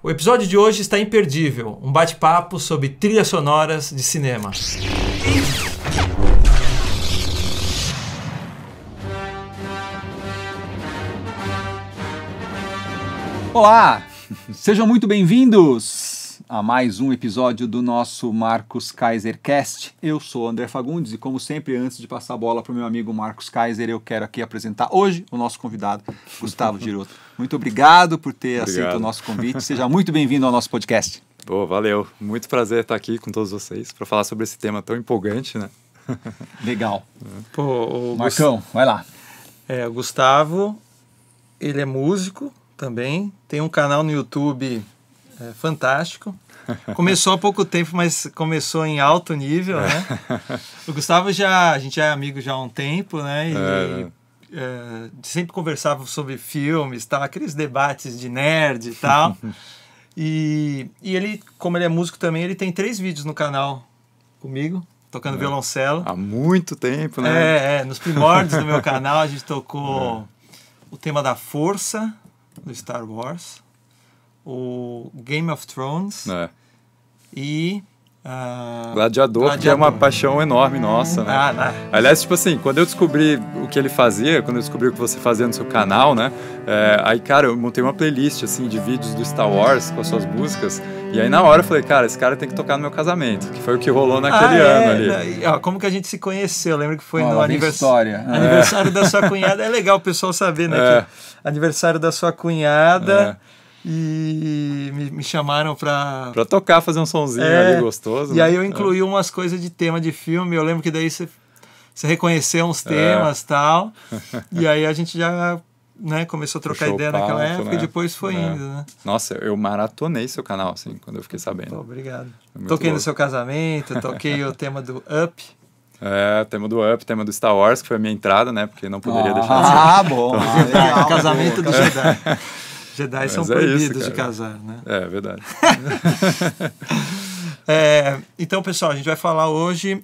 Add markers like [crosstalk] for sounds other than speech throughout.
O episódio de hoje está imperdível um bate-papo sobre trilhas sonoras de cinema. Olá! [laughs] Sejam muito bem-vindos! a mais um episódio do nosso Marcos Kaiser Cast. Eu sou André Fagundes e, como sempre, antes de passar a bola para o meu amigo Marcos Kaiser, eu quero aqui apresentar hoje o nosso convidado, Gustavo [laughs] Giroto. Muito obrigado por ter obrigado. aceito o nosso convite. Seja muito bem-vindo ao nosso podcast. Pô, valeu. Muito prazer estar aqui com todos vocês para falar sobre esse tema tão empolgante, né? [laughs] Legal. Pô, Marcão, Gust... vai lá. É, o Gustavo, ele é músico também, tem um canal no YouTube é, fantástico, [laughs] Começou há pouco tempo, mas começou em alto nível, né? [laughs] O Gustavo já, a gente já é amigo já há um tempo, né? E, é. é, sempre conversava sobre filmes, tal, aqueles debates de nerd e tal. [laughs] e, e ele, como ele é músico também, ele tem três vídeos no canal comigo, tocando é. violoncelo. Há muito tempo, né? É, é nos primórdios do meu canal a gente tocou é. o tema da força do Star Wars o Game of Thrones é. e. Uh, Gladiador, Gladiador, que é uma paixão enorme nossa, né? Ah, né? Aliás, tipo assim, quando eu descobri o que ele fazia, quando eu descobri o que você fazia no seu canal, né? É, aí, cara, eu montei uma playlist, assim, de vídeos do Star Wars com as suas músicas. E aí, na hora, eu falei, cara, esse cara tem que tocar no meu casamento, que foi o que rolou naquele ah, é, ano ali. Né? Ó, como que a gente se conheceu? Eu lembro que foi no é. aniversário aniversário é. da sua cunhada. É legal o pessoal saber, né? É. Aniversário da sua cunhada. É e me, me chamaram pra. para tocar, fazer um sonzinho é, ali gostoso. E né? aí eu é. incluí é. umas coisas de tema de filme. Eu lembro que daí você, reconheceu uns temas e é. tal. [laughs] e aí a gente já né, começou a trocar Puxou ideia palco, naquela época né? e depois foi é. indo, né? Nossa, eu maratonei seu canal, assim, quando eu fiquei sabendo. Pô, obrigado. Toquei louco. no seu casamento, toquei o tema do Up. É, tema do Up, tema do Star Wars, que foi a minha entrada, né? Porque não poderia ah, deixar de ser. Ah, bom. Então, legal, casamento do Jedi. Jedi Mas são é proibidos isso, de casar, né? É, é verdade. [laughs] é, então, pessoal, a gente vai falar hoje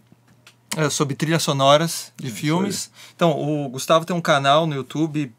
é, sobre trilhas sonoras de é, filmes. Então, o Gustavo tem um canal no YouTube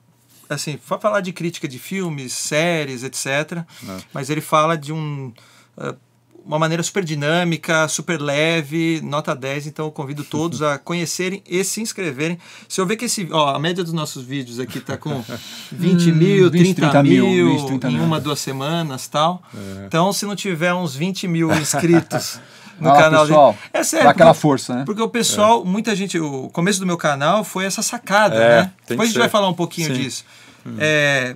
assim, falar de crítica de filmes, séries, etc. É. Mas ele fala de um uh, uma maneira super dinâmica, super leve, nota 10. Então eu convido todos a [laughs] conhecerem e se inscreverem. Se eu ver que esse, ó, a média dos nossos vídeos aqui tá com 20 [laughs] hum, mil, 20, 30, 30 mil, mil 20, 30 em uma, mil. duas semanas tal. É. Então se não tiver uns 20 mil [laughs] inscritos. no canal pessoal, É sério. Dá aquela porque, força, né? Porque o pessoal, é. muita gente, o começo do meu canal foi essa sacada, é, né? Depois a gente vai falar um pouquinho Sim. disso. Hum. É,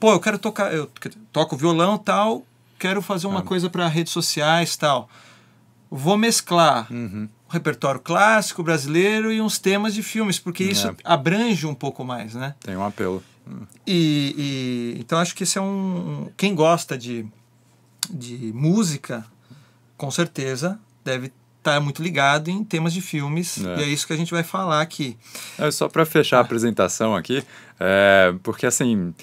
pô, eu quero tocar, eu toco violão tal, quero fazer uma ah. coisa para redes sociais tal. Vou mesclar uhum. o repertório clássico brasileiro e uns temas de filmes, porque isso é. abrange um pouco mais, né? Tem um apelo. E, e então acho que esse é um, quem gosta de, de música, com certeza deve estar tá muito ligado em temas de filmes é. e é isso que a gente vai falar aqui. É, só para fechar a ah. apresentação aqui, é, porque assim,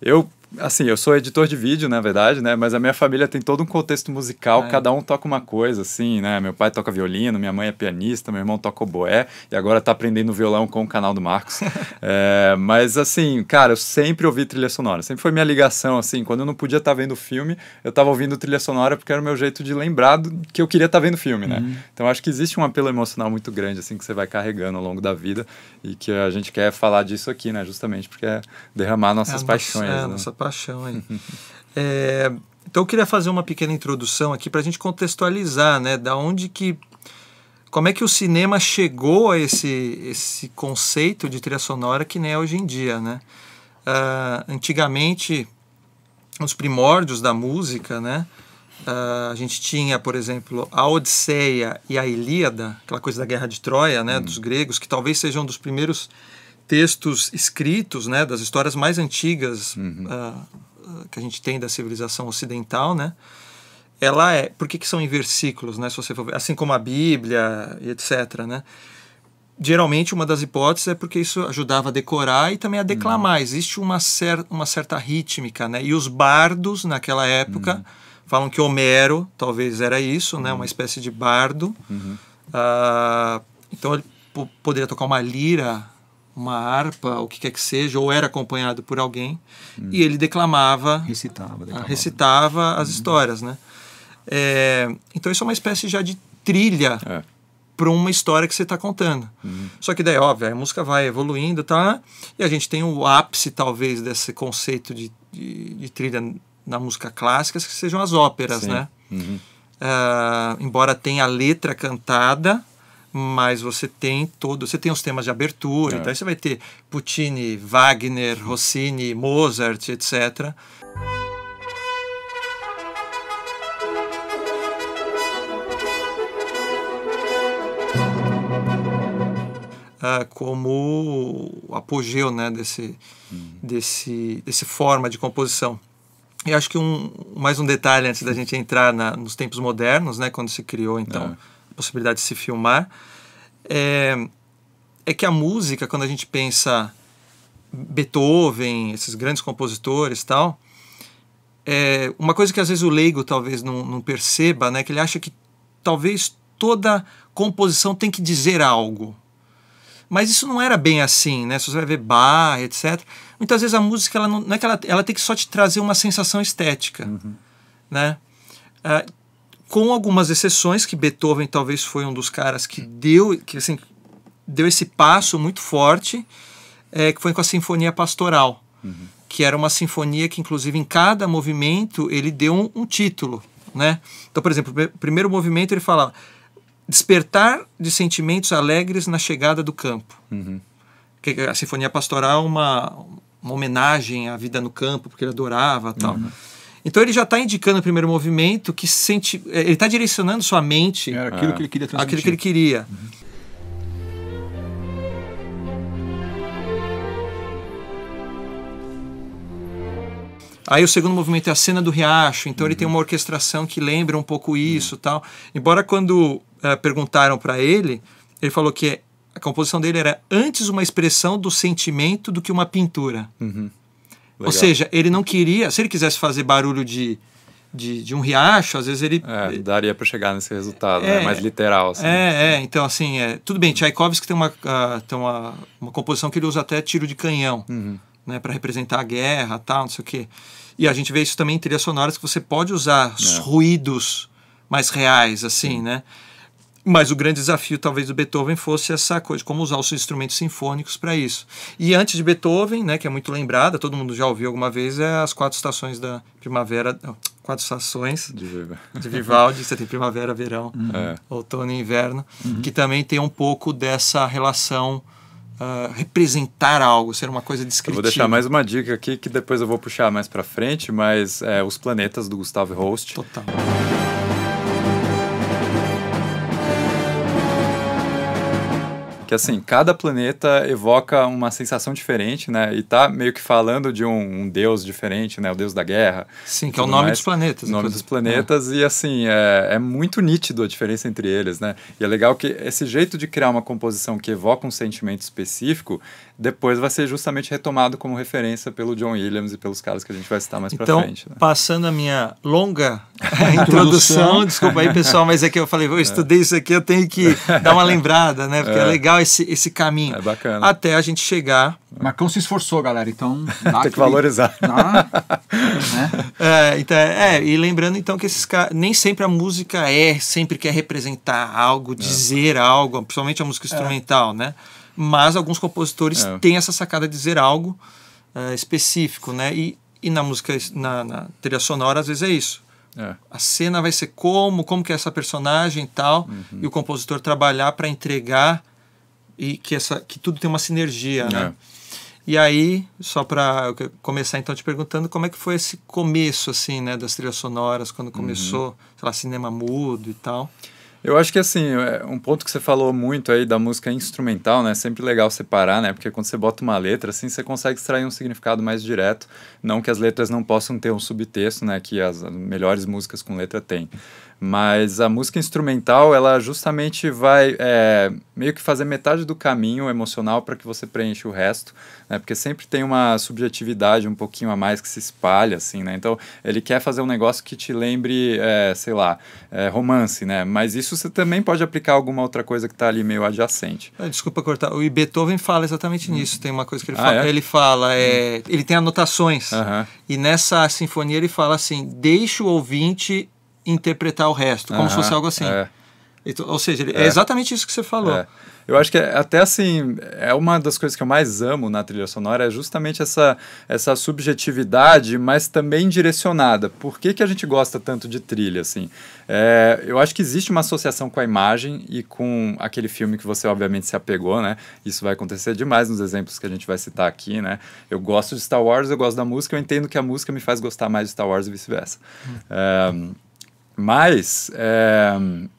eu assim, eu sou editor de vídeo, na verdade, né? Mas a minha família tem todo um contexto musical, é. cada um toca uma coisa, assim, né? Meu pai toca violino, minha mãe é pianista, meu irmão toca oboé e agora tá aprendendo violão com o canal do Marcos. [laughs] é, mas, assim, cara, eu sempre ouvi trilha sonora, sempre foi minha ligação, assim, quando eu não podia estar tá vendo filme, eu tava ouvindo trilha sonora porque era o meu jeito de lembrar do, que eu queria estar tá vendo filme, né? Uhum. Então acho que existe um apelo emocional muito grande, assim, que você vai carregando ao longo da vida e que a gente quer falar disso aqui, né? Justamente porque é derramar nossas é, paixões. É, né? nossa paixão aí. [laughs] é, então eu queria fazer uma pequena introdução aqui para a gente contextualizar, né? Da onde que. Como é que o cinema chegou a esse, esse conceito de trilha sonora que nem é hoje em dia, né? Uh, antigamente, os primórdios da música, né? Uh, a gente tinha, por exemplo, a Odisseia e a Ilíada, aquela coisa da Guerra de Troia, né, hum. dos gregos, que talvez sejam dos primeiros textos escritos, né, das histórias mais antigas uhum. uh, que a gente tem da civilização ocidental, né, ela é. Por que, que são em versículos, né? Se você for, assim como a Bíblia e etc, né? Geralmente uma das hipóteses é porque isso ajudava a decorar e também a declamar. Não. Uhum. Existe uma, cer uma certa rítmica, né? E os bardos naquela época uhum. falam que Homero talvez era isso, uhum. né? Uma uhum. espécie de bardo. Uhum. Uh, então ele poderia tocar uma lira uma harpa, o que quer que seja, ou era acompanhado por alguém, hum. e ele declamava, recitava, ah, declamava. recitava as hum. histórias, né? É, então isso é uma espécie já de trilha é. para uma história que você está contando. Hum. Só que daí, óbvio, a música vai evoluindo, tá? E a gente tem o ápice talvez desse conceito de, de, de trilha na música clássica, que sejam as óperas, Sim. né? Uhum. Uh, embora tenha a letra cantada, mas você tem todo, você tem os temas de abertura, então é. então você vai ter Puccini, Wagner, Rossini, Mozart, etc. Ah, como o apogeu né, desse, uhum. desse, desse forma de composição. E acho que um, mais um detalhe antes da gente entrar na, nos tempos modernos, né, quando se criou então é possibilidade de se filmar, é, é que a música, quando a gente pensa Beethoven, esses grandes compositores tal, é uma coisa que às vezes o leigo talvez não, não perceba, né, é que ele acha que talvez toda composição tem que dizer algo. Mas isso não era bem assim, né? Se você vai ver bar etc. Muitas vezes a música, ela não, não é que ela, ela tem que só te trazer uma sensação estética, uhum. né? Uh, com algumas exceções que Beethoven talvez foi um dos caras que deu que assim deu esse passo muito forte é, que foi com a sinfonia pastoral uhum. que era uma sinfonia que inclusive em cada movimento ele deu um, um título né então por exemplo o primeiro movimento ele fala despertar de sentimentos alegres na chegada do campo uhum. a sinfonia pastoral é uma, uma homenagem à vida no campo porque ele adorava tal uhum. Então ele já está indicando o primeiro movimento que sente, é, ele está direcionando sua mente. Era aquilo é. que ele queria transmitir. Aquilo que ele queria. Uhum. Aí o segundo movimento é a cena do riacho, então uhum. ele tem uhum. uma orquestração que lembra um pouco uhum. isso, uhum. tal. Embora quando é, perguntaram para ele, ele falou que a composição dele era antes uma expressão do sentimento do que uma pintura. Uhum. Legal. Ou seja, ele não queria, se ele quisesse fazer barulho de, de, de um riacho, às vezes ele. É, daria para chegar nesse resultado, né? é, né? mais literal. Assim. É, é, então assim, é, tudo bem, Tchaikovsky tem, uma, uh, tem uma, uma composição que ele usa até tiro de canhão, uhum. né, para representar a guerra tal, não sei o quê. E a gente vê isso também em trilhas sonoras, que você pode usar é. ruídos mais reais, assim, né? Mas o grande desafio, talvez, do Beethoven fosse essa coisa, como usar os instrumentos sinfônicos para isso. E antes de Beethoven, né, que é muito lembrada, todo mundo já ouviu alguma vez, é as quatro estações da primavera, não, quatro estações de, de Vivaldi. você tem primavera, verão, uhum. É. outono e inverno, uhum. que também tem um pouco dessa relação Uh, representar algo, ser uma coisa descritiva. Eu vou deixar mais uma dica aqui que depois eu vou puxar mais para frente, mas é, os planetas do Gustavo Host. Total. que assim, cada planeta evoca uma sensação diferente, né? E tá meio que falando de um, um deus diferente, né? O deus da guerra. Sim, que é o nome mais. dos planetas. O nome dos planetas, é. e assim, é, é muito nítido a diferença entre eles, né? E é legal que esse jeito de criar uma composição que evoca um sentimento específico, depois vai ser justamente retomado como referência pelo John Williams e pelos caras que a gente vai citar mais então, pra frente. Né? passando a minha longa [laughs] [laughs] introdução, desculpa aí pessoal, mas é que eu falei, eu estudei isso aqui, eu tenho que [laughs] dar uma lembrada, né? Porque é, é legal esse, esse caminho. É bacana. Até a gente chegar. Marcão se esforçou, galera, então. [laughs] Tem que valorizar. Ah, né? [laughs] é, então, é, é, e lembrando então que esses caras. Nem sempre a música é, sempre quer representar algo, dizer é. algo, principalmente a música é. instrumental, é. né? Mas alguns compositores é. têm essa sacada de dizer algo uh, específico, né? E, e na música, na, na trilha sonora, às vezes é isso. É. A cena vai ser como, como que é essa personagem e tal, uhum. e o compositor trabalhar para entregar e que, essa, que tudo tem uma sinergia, né? É. E aí, só para começar então te perguntando, como é que foi esse começo assim, né, das trilhas sonoras, quando uhum. começou, uhum. sei lá, cinema mudo e tal? Eu acho que assim, é, um ponto que você falou muito aí da música instrumental, né? É sempre legal separar, né? Porque quando você bota uma letra, assim, você consegue extrair um significado mais direto. Não que as letras não possam ter um subtexto, né? Que as melhores músicas com letra têm. Mas a música instrumental, ela justamente vai é, meio que fazer metade do caminho emocional para que você preencha o resto, né? Porque sempre tem uma subjetividade um pouquinho a mais que se espalha, assim, né? Então, ele quer fazer um negócio que te lembre, é, sei lá, é, romance, né? Mas isso você também pode aplicar alguma outra coisa que está ali meio adjacente. Ah, desculpa cortar, o Beethoven fala exatamente hum. nisso. Tem uma coisa que ele ah, fala, é? ele, fala é, hum. ele tem anotações. Uh -huh. E nessa sinfonia ele fala assim, deixa o ouvinte interpretar o resto, como se fosse algo assim. É. Então, ou seja, é. é. exatamente isso que você falou. É. Eu acho que é, até assim, é uma das coisas que eu mais amo na trilha sonora, é justamente essa, essa subjetividade, mas também direcionada. Por que, que a gente gosta tanto de trilha, assim? É, eu acho que existe uma associação com a imagem e com aquele filme que você obviamente se apegou, né? Isso vai acontecer demais nos exemplos que a gente vai citar aqui, né? Eu gosto de Star Wars, eu gosto da música, eu entendo que a música me faz gostar mais de Star Wars e vice-versa. Hum. É, mas é,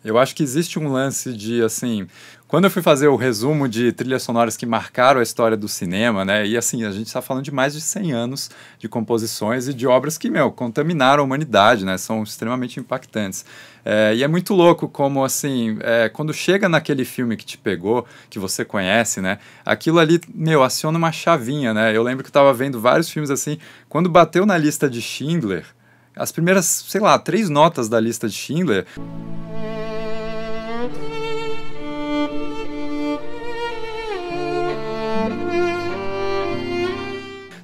eu acho que existe um lance de assim. Quando eu fui fazer o resumo de trilhas sonoras que marcaram a história do cinema, né? E assim, a gente está falando de mais de 100 anos de composições e de obras que, meu, contaminaram a humanidade, né? São extremamente impactantes. É, e é muito louco como, assim, é, quando chega naquele filme que te pegou, que você conhece, né? Aquilo ali, meu, aciona uma chavinha, né? Eu lembro que eu estava vendo vários filmes assim. Quando bateu na lista de Schindler, as primeiras, sei lá, três notas da lista de Schindler.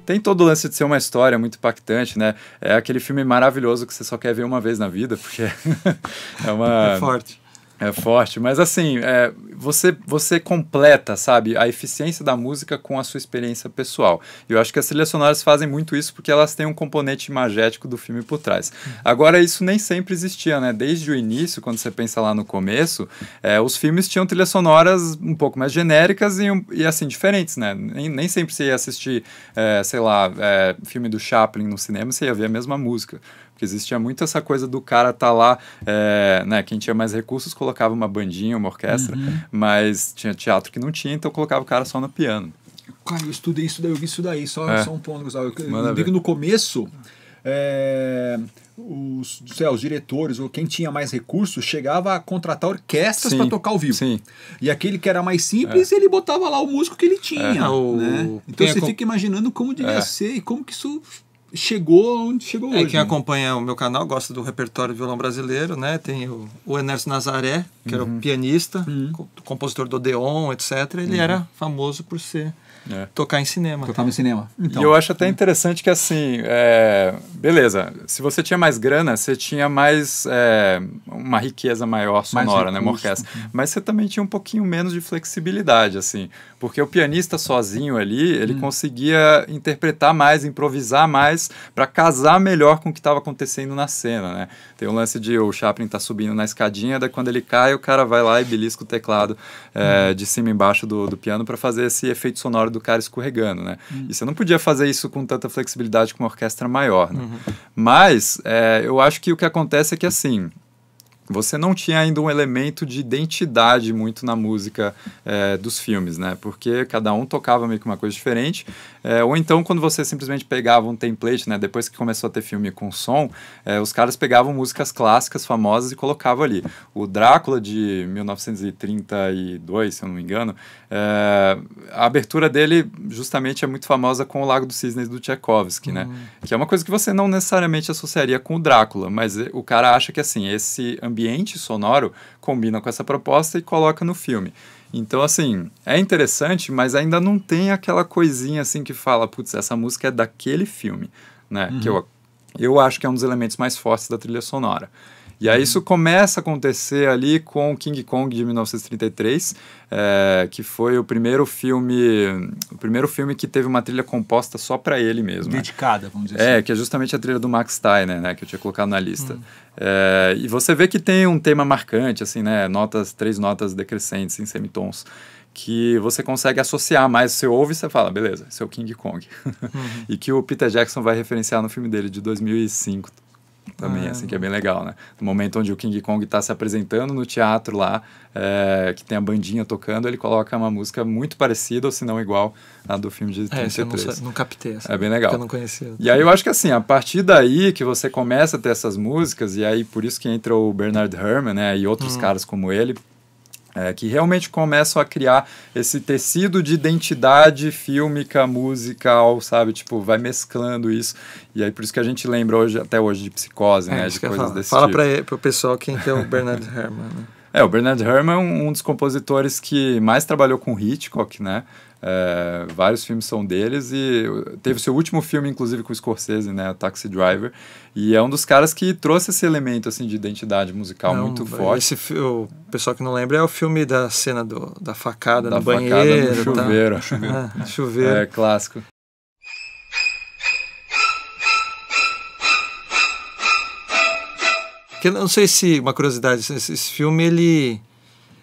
tem todo o lance de ser uma história muito impactante, né? É aquele filme maravilhoso que você só quer ver uma vez na vida, porque [laughs] é uma. É forte. É forte, mas assim, é, você, você completa, sabe, a eficiência da música com a sua experiência pessoal. Eu acho que as trilhas sonoras fazem muito isso porque elas têm um componente imagético do filme por trás. Uhum. Agora, isso nem sempre existia, né? Desde o início, quando você pensa lá no começo, é, os filmes tinham trilhas sonoras um pouco mais genéricas e, e assim, diferentes, né? Nem, nem sempre você ia assistir, é, sei lá, é, filme do Chaplin no cinema, você ia ver a mesma música porque existia muito essa coisa do cara tá lá, é, né? Quem tinha mais recursos colocava uma bandinha, uma orquestra, uhum. mas tinha teatro que não tinha, então colocava o cara só no piano. Cara, eu estudei isso daí, eu vi isso daí, só, é. só um ponto, Gustavo. Eu, eu digo no começo. É, os, sei lá, os diretores ou quem tinha mais recursos chegava a contratar orquestras para tocar ao vivo. Sim. E aquele que era mais simples, é. ele botava lá o músico que ele tinha. É, né? o, Então é você é, fica imaginando como devia é. ser e como que isso chegou onde chegou é, hoje. Quem né? acompanha o meu canal gosta do repertório de violão brasileiro, né? Tem o, o Enércio Nazaré, que uhum. era o uhum. pianista, uhum. compositor do Odeon, etc. Ele uhum. era famoso por ser é. Tocar em cinema. Tocar no tá? cinema. Então, e eu acho até interessante que, assim, é, beleza, se você tinha mais grana, você tinha mais é, uma riqueza maior sonora, recurso, né, uma orquestra. Uhum. Mas você também tinha um pouquinho menos de flexibilidade, assim, porque o pianista sozinho ali, ele hum. conseguia interpretar mais, improvisar mais, para casar melhor com o que estava acontecendo na cena, né. Tem um lance de o Chaplin tá subindo na escadinha, daí quando ele cai, o cara vai lá e belisca o teclado é, hum. de cima e embaixo do, do piano para fazer esse efeito sonoro cara do cara escorregando, né? Uhum. E você não podia fazer isso com tanta flexibilidade com uma orquestra maior, né? Uhum. Mas é, eu acho que o que acontece é que, assim, você não tinha ainda um elemento de identidade muito na música é, dos filmes, né? Porque cada um tocava meio que uma coisa diferente. É, ou então, quando você simplesmente pegava um template, né? Depois que começou a ter filme com som, é, os caras pegavam músicas clássicas famosas e colocavam ali. O Drácula de 1932, se eu não me engano, é, a abertura dele justamente é muito famosa com o Lago dos Cisnes do Tchaikovsky, né? uhum. né? Que é uma coisa que você não necessariamente associaria com o Drácula, mas é, o cara acha que assim, esse ambiente ambiente sonoro combina com essa proposta e coloca no filme. Então, assim, é interessante, mas ainda não tem aquela coisinha assim que fala, putz, essa música é daquele filme, né? Uhum. Que eu, eu acho que é um dos elementos mais fortes da trilha sonora. E aí isso começa a acontecer ali com King Kong de 1933, é, eh, que foi o primeiro filme, o primeiro filme que teve uma trilha composta só para ele mesmo. Né? Dedicada, né? vamos dizer. É, assim. que é justamente a trilha do Max Steiner, né, que eu tinha colocado na lista. Hum. É, e você vê que tem um tema marcante, assim, né, notas, três notas decrescentes em semitons que você consegue associar mais. Você ouve e você fala, beleza, esse é o King Kong. Uhum. [laughs] e que o Peter Jackson vai referenciar no filme dele de 2005 também, ah, assim, que é bem legal, né? No momento onde o King Kong está se apresentando no teatro lá, é, que tem a bandinha tocando, ele coloca uma música muito parecida, ou se não igual, a do filme de 33. É, eu não, não captei essa. É bem legal. Eu não conhecia. E aí eu acho que, assim, a partir daí que você começa a ter essas músicas, e aí por isso que entra o Bernard Herrmann, né, e outros hum. caras como ele, é, que realmente começam a criar esse tecido de identidade fílmica, musical, sabe? Tipo, vai mesclando isso. E aí, por isso que a gente lembra hoje, até hoje, de psicose, é, né? De coisas desse Fala tipo. Fala para o pessoal quem é o [laughs] Bernard Herrmann, né? É, o Bernard Herrmann é um, um dos compositores que mais trabalhou com Hitchcock, né? É, vários filmes são deles e teve seu último filme, inclusive, com o Scorsese, né? Taxi Driver. E é um dos caras que trouxe esse elemento, assim, de identidade musical não, muito forte. Esse, o pessoal que não lembra é o filme da cena do, da facada da no facada banheiro. no chuveiro. Tá? chuveiro. [laughs] É, chuveiro. É, clássico. Que eu não sei se, uma curiosidade, esse, esse filme, ele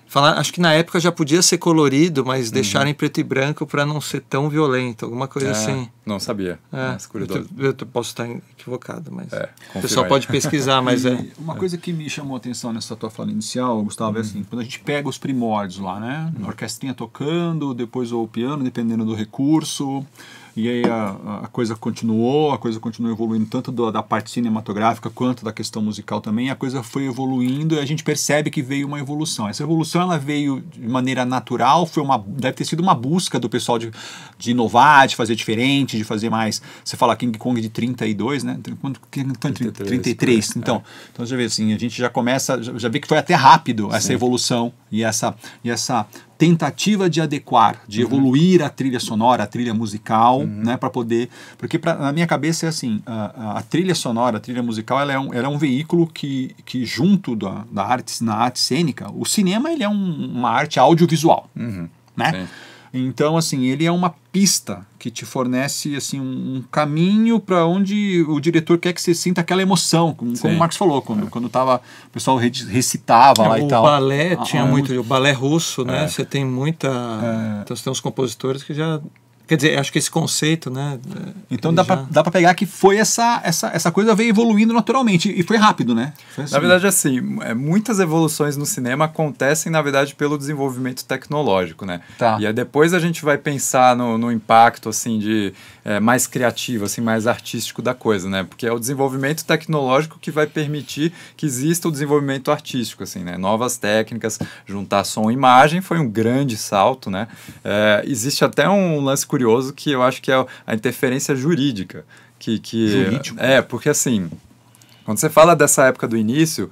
Falar, acho que na época já podia ser colorido, mas uhum. deixaram em preto e branco para não ser tão violento, alguma coisa é, assim. Não sabia. É. Nossa, eu, eu, posso estar equivocado, mas é, o pessoal aí. pode pesquisar, mas e é. Uma é. coisa que me chamou a atenção nessa tua fala inicial, Gustavo, é uhum. é assim, quando a gente pega os primórdios lá, né? Uhum. A orquestrinha tocando, depois o piano, dependendo do recurso. E aí a, a, coisa continuou, a coisa continuou evoluindo, tanto do, da parte cinematográfica quanto da questão musical também. A coisa foi evoluindo e a gente percebe que veio uma evolução. Essa evolução ela veio de maneira natural, foi uma, deve ter sido uma busca do pessoal de, de inovar, de fazer diferente, de fazer mais. Você fala King Kong de 32, né? Quanto, King Kong, 33. 33 então, é. então já vê assim, a gente já começa, já, já vê que foi até rápido Sim. essa evolução e essa, e essa tentativa de adequar, de uhum. evoluir a trilha sonora, a trilha musical, uhum. né, para poder, porque pra, na minha cabeça é assim, a, a, trilha sonora, a trilha musical, ela é um, ela é um veículo que, que junto da, da arte, na arte cênica, o cinema ele é um, uma arte audiovisual, uhum. né? Sim. Então, assim, ele é uma pista que te fornece assim um, caminho para onde o diretor quer que você sinta aquela emoção, como, o Marcos falou, quando, é. quando tava, o pessoal recitava é, lá e tal. O balé ah, tinha ah, muito, o balé russo, né? É. Você tem muita. É. Então, você tem uns compositores que já Quer dizer, acho que esse conceito, né? É, então dá já... para pegar que foi essa, essa, essa coisa veio evoluindo naturalmente e foi rápido, né? Foi assim. Na verdade, assim, é, muitas evoluções no cinema acontecem, na verdade, pelo desenvolvimento tecnológico, né? Tá. E aí depois a gente vai pensar no, no impacto, assim, de é, mais criativo, assim, mais artístico da coisa, né? Porque é o desenvolvimento tecnológico que vai permitir que exista o desenvolvimento artístico, assim, né? Novas técnicas, juntar som e imagem foi um grande salto, né? É, existe até um lance curioso curioso que eu acho que é a interferência jurídica. Que, que É, porque assim, quando você fala dessa época do início,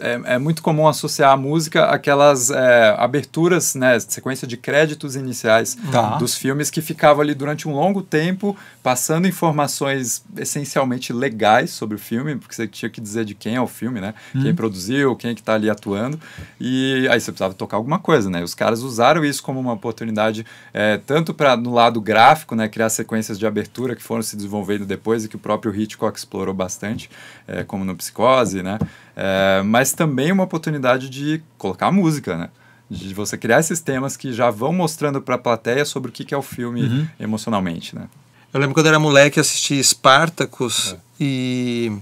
é, é, muito comum associar a música àquelas é, aberturas, né, sequência de créditos iniciais tá. dos filmes que ficavam ali durante um longo tempo, passando informações essencialmente legais sobre o filme, porque você tinha que dizer de quem é o filme, né? Hum. Quem produziu, quem é que tá ali atuando. E aí você precisava tocar alguma coisa, né? Os caras usaram isso como uma oportunidade, é, tanto para no lado gráfico, né, criar sequências de abertura que foram se desenvolvendo depois e que o próprio Hitchcock explorou bastante, é, como no Psicose, né? É, mas também uma oportunidade de colocar música, né? De você criar esses temas que já vão mostrando para a plateia sobre o que, que é o filme uhum. emocionalmente, né? Eu lembro quando eu era moleque assisti Espartacus é. e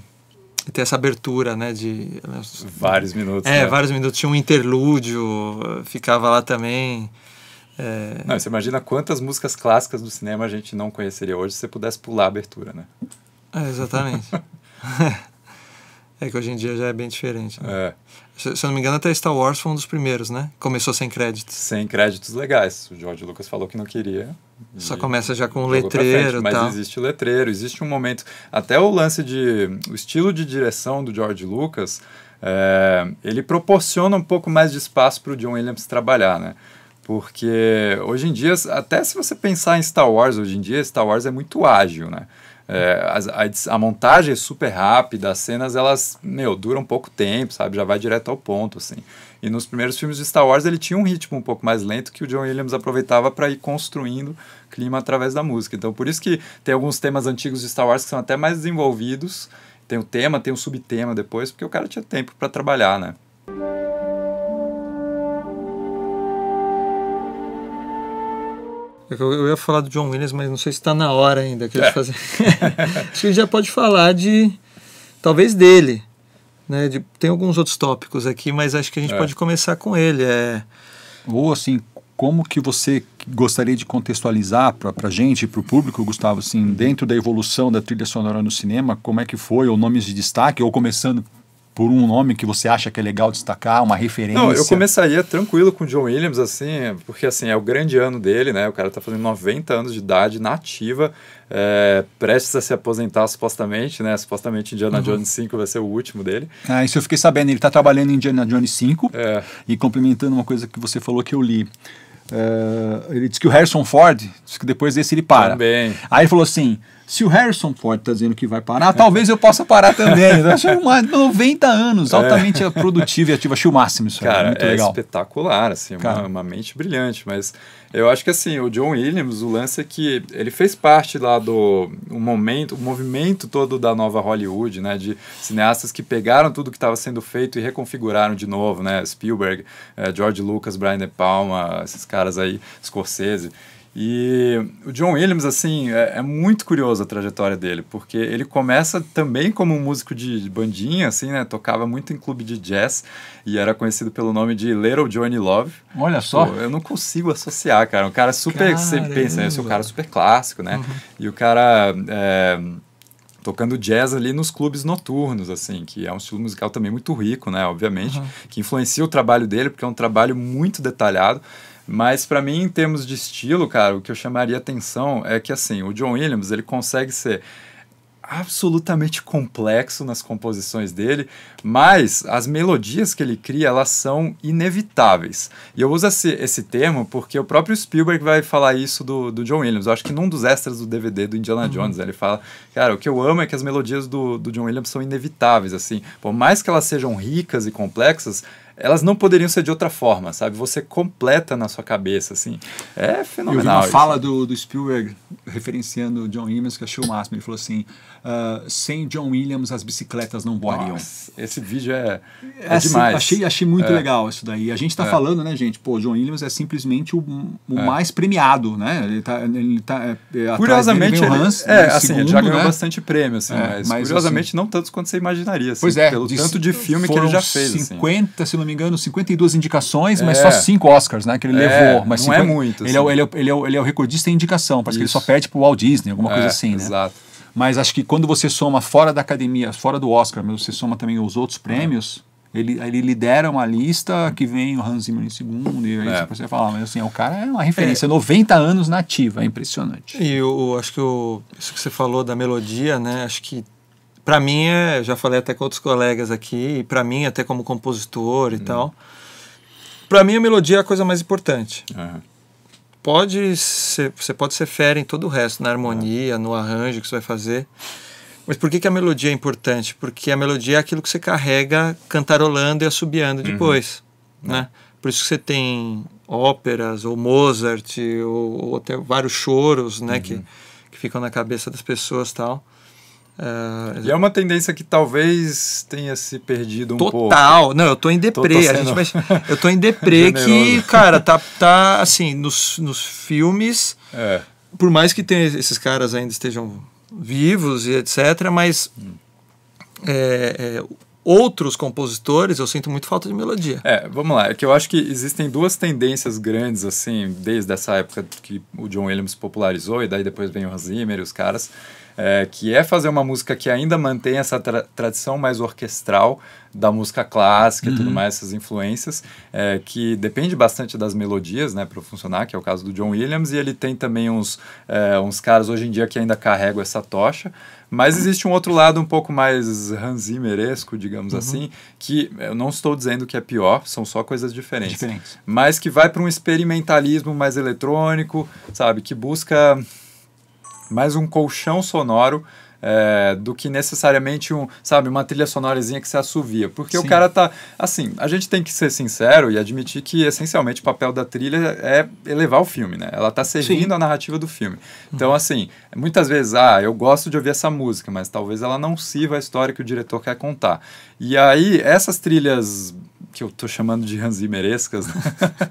e ter essa abertura, né? De vários minutos. É, né? vários minutos. Tinha um interlúdio, ficava lá também. É... Não, você imagina quantas músicas clássicas do cinema a gente não conheceria hoje se você pudesse pular a abertura, né? É, exatamente. [laughs] É que hoje em dia já é bem diferente. Né? É. Se, se eu não me engano, até Star Wars foi um dos primeiros, né? Começou sem créditos. Sem créditos legais. O George Lucas falou que não queria. Só começa já com o letreiro frente, Mas existe letreiro, existe um momento. Até o lance de. O estilo de direção do George Lucas, é, ele proporciona um pouco mais de espaço para o John Williams trabalhar, né? Porque hoje em dia, até se você pensar em Star Wars, hoje em dia, Star Wars é muito ágil, né? É, a, a, a, montagem é super rápida, as cenas, elas, meu, duram pouco tempo, sabe? Já vai direto ao ponto, assim. E nos primeiros filmes de Star Wars ele tinha um ritmo um pouco mais lento que o John Williams aproveitava para ir construindo clima através da música. Então, por isso que tem alguns temas antigos de Star Wars que são até mais desenvolvidos. Tem o tema, tem o subtema depois, porque o cara tinha tempo para trabalhar, né? Eu, ia falar do John Williams, mas não sei se está na hora ainda. Que é. fazer. [laughs] Acho que a gente já pode falar de. Talvez dele. Né? De, tem alguns outros tópicos aqui, mas acho que a gente é. pode começar com ele. É... Ou assim, como que você gostaria de contextualizar para a gente, para o público, Gustavo, assim, dentro da evolução da trilha sonora no cinema, como é que foi, ou nomes de destaque, ou começando por um nome que você acha que é legal destacar, uma referência? Não, eu começaria tranquilo com o John Williams, assim, porque assim, é o grande ano dele, né? O cara tá fazendo 90 anos de idade, nativa, é, prestes a se aposentar supostamente, né? Supostamente Indiana uhum. Jones 5 vai ser o último dele. Ah, isso eu fiquei sabendo, ele tá trabalhando em Indiana Jones 5 é. e complementando uma coisa que você falou que eu li. Eh, ele disse que o Harrison Ford, disse que depois desse ele para. Também. Aí ele falou assim se o Harrison Ford está dizendo que vai parar, é. talvez eu possa parar também. [laughs] Eu acho mais 90 anos, é. altamente é. e ativo Acho o máximo isso. Cara, é, muito é legal. espetacular, assim, uma, uma, mente brilhante. Mas eu acho que assim, o John Williams, o lance é que ele fez parte lá do um momento, o movimento todo da nova Hollywood, né? De cineastas que pegaram tudo que estava sendo feito e reconfiguraram de novo, né? Spielberg, eh, George Lucas, Brian De Palma, esses caras aí, Scorsese. E o John Williams, assim, é, é, muito curioso a trajetória dele, porque ele começa também como um músico de bandinha, assim, né? Tocava muito em clube de jazz e era conhecido pelo nome de Little Johnny Love. Olha só! eu não consigo associar, cara. Um cara super. Você pensa, né? esse é um cara super clássico, né? Uhum. E o cara. É, tocando jazz ali nos clubes noturnos, assim, que é um estilo musical também muito rico, né? Obviamente, uhum. que influencia o trabalho dele, porque é um trabalho muito detalhado. Mas para mim, em termos de estilo, cara, o que eu chamaria atenção é que assim, o John Williams, ele consegue ser absolutamente complexo nas composições dele, mas as melodias que ele cria, elas são inevitáveis. E eu uso esse, esse termo porque o próprio Spielberg vai falar isso do, do John Williams. Eu acho que num dos extras do DVD do Indiana uhum. Jones, ele fala, cara, o que eu amo é que as melodias do, do John Williams são inevitáveis, assim. Por mais que elas sejam ricas e complexas, elas não poderiam ser de outra forma, sabe? Você completa na sua cabeça, assim. É fenomenal. Eu vi uma isso. fala do, do Spielberg referenciando John Williams que achei o máximo. Ele falou assim: ah, sem John Williams as bicicletas não voariam. Nossa, esse vídeo é, é, demais. Achei, achei muito é. legal isso daí. A gente está é. falando, né, gente? Pô, John Williams é simplesmente o, o é. mais premiado, né? Ele tá, ele tá é, curiosamente, ele, Hans, é, né, assim, segundo, já ganhou né? bastante prêmio, assim, mas, mas, assim, curiosamente assim, não tantos quanto você imaginaria. Assim, pois é, pelo de, tanto de filme que ele já fez. 50, assim. se não me engano, 52 indicações, mas só 5 Oscars, né? Que ele levou. Mas não 50, é muito. Ele, é, assim. ele, é, ele, é, ele é o recordista em indicação, parece isso. que ele só perde pro Walt Disney, alguma coisa assim, né? Exato. Mas acho que quando você soma fora da academia, fora do Oscar, mas você soma também os outros prêmios, ele, ele lidera uma lista que vem o Hans Zimmer em segundo, e aí é. você fala, mas assim, o cara é uma referência, é. 90 anos nativa, é impressionante. E eu acho que o, isso que você falou da melodia, né, acho que para mim é, já falei até com outros colegas aqui, e para mim até como compositor e hum. tal, para mim a melodia é a coisa mais importante pode ser, você pode ser fera em todo o resto, na harmonia, no arranjo que você vai fazer. Mas por que, que a melodia é importante? Porque a melodia é aquilo que você carrega cantarolando e assobiando uhum. depois, uhum. né? Por isso que você tem óperas, ou Mozart, ou, ou até vários choros, né? Uhum. Que, que ficam na cabeça das pessoas tal. É, e é uma tendência que talvez tenha se perdido um total. pouco. Total. Não, eu tô em deprê. Tô, tô a gente vai, [laughs] eu tô em deprê que, cara, tá, tá assim, nos, nos filmes. É. Por mais que tenha, esses caras ainda estejam vivos e etc., mas hum. é, é, outros compositores eu sinto muito falta de melodia. É, vamos lá. É que eu acho que existem duas tendências grandes, assim, desde essa época que o John Williams popularizou, e daí depois vem o Hans Zimmer e os caras é, que é fazer uma música que ainda mantém essa tra tradição mais orquestral da música clássica uhum. e tudo uhum. mais, essas influências, é, que depende bastante das melodias, né, para funcionar, que é o caso do John Williams, e ele tem também uns, é, uns caras hoje em dia que ainda carregam essa tocha, mas existe um outro lado um pouco mais Hans Zimmeresco, digamos uhum. assim, que eu não estou dizendo que é pior, são só coisas diferentes. diferentes. Mas que vai para um experimentalismo mais eletrônico, sabe, que busca mais um colchão sonoro é, do que necessariamente um, sabe, uma trilha sonorizinha que se assovia. Porque Sim. o cara tá. Assim, a gente tem que ser sincero e admitir que essencialmente o papel da trilha é elevar o filme, né? Ela tá servindo Sim. a narrativa do filme. Uhum. Então, assim, muitas vezes, ah, eu gosto de ouvir essa música, mas talvez ela não sirva a história que o diretor quer contar. E aí, essas trilhas que eu estou chamando de Hansi Zimmerescas, né? [laughs]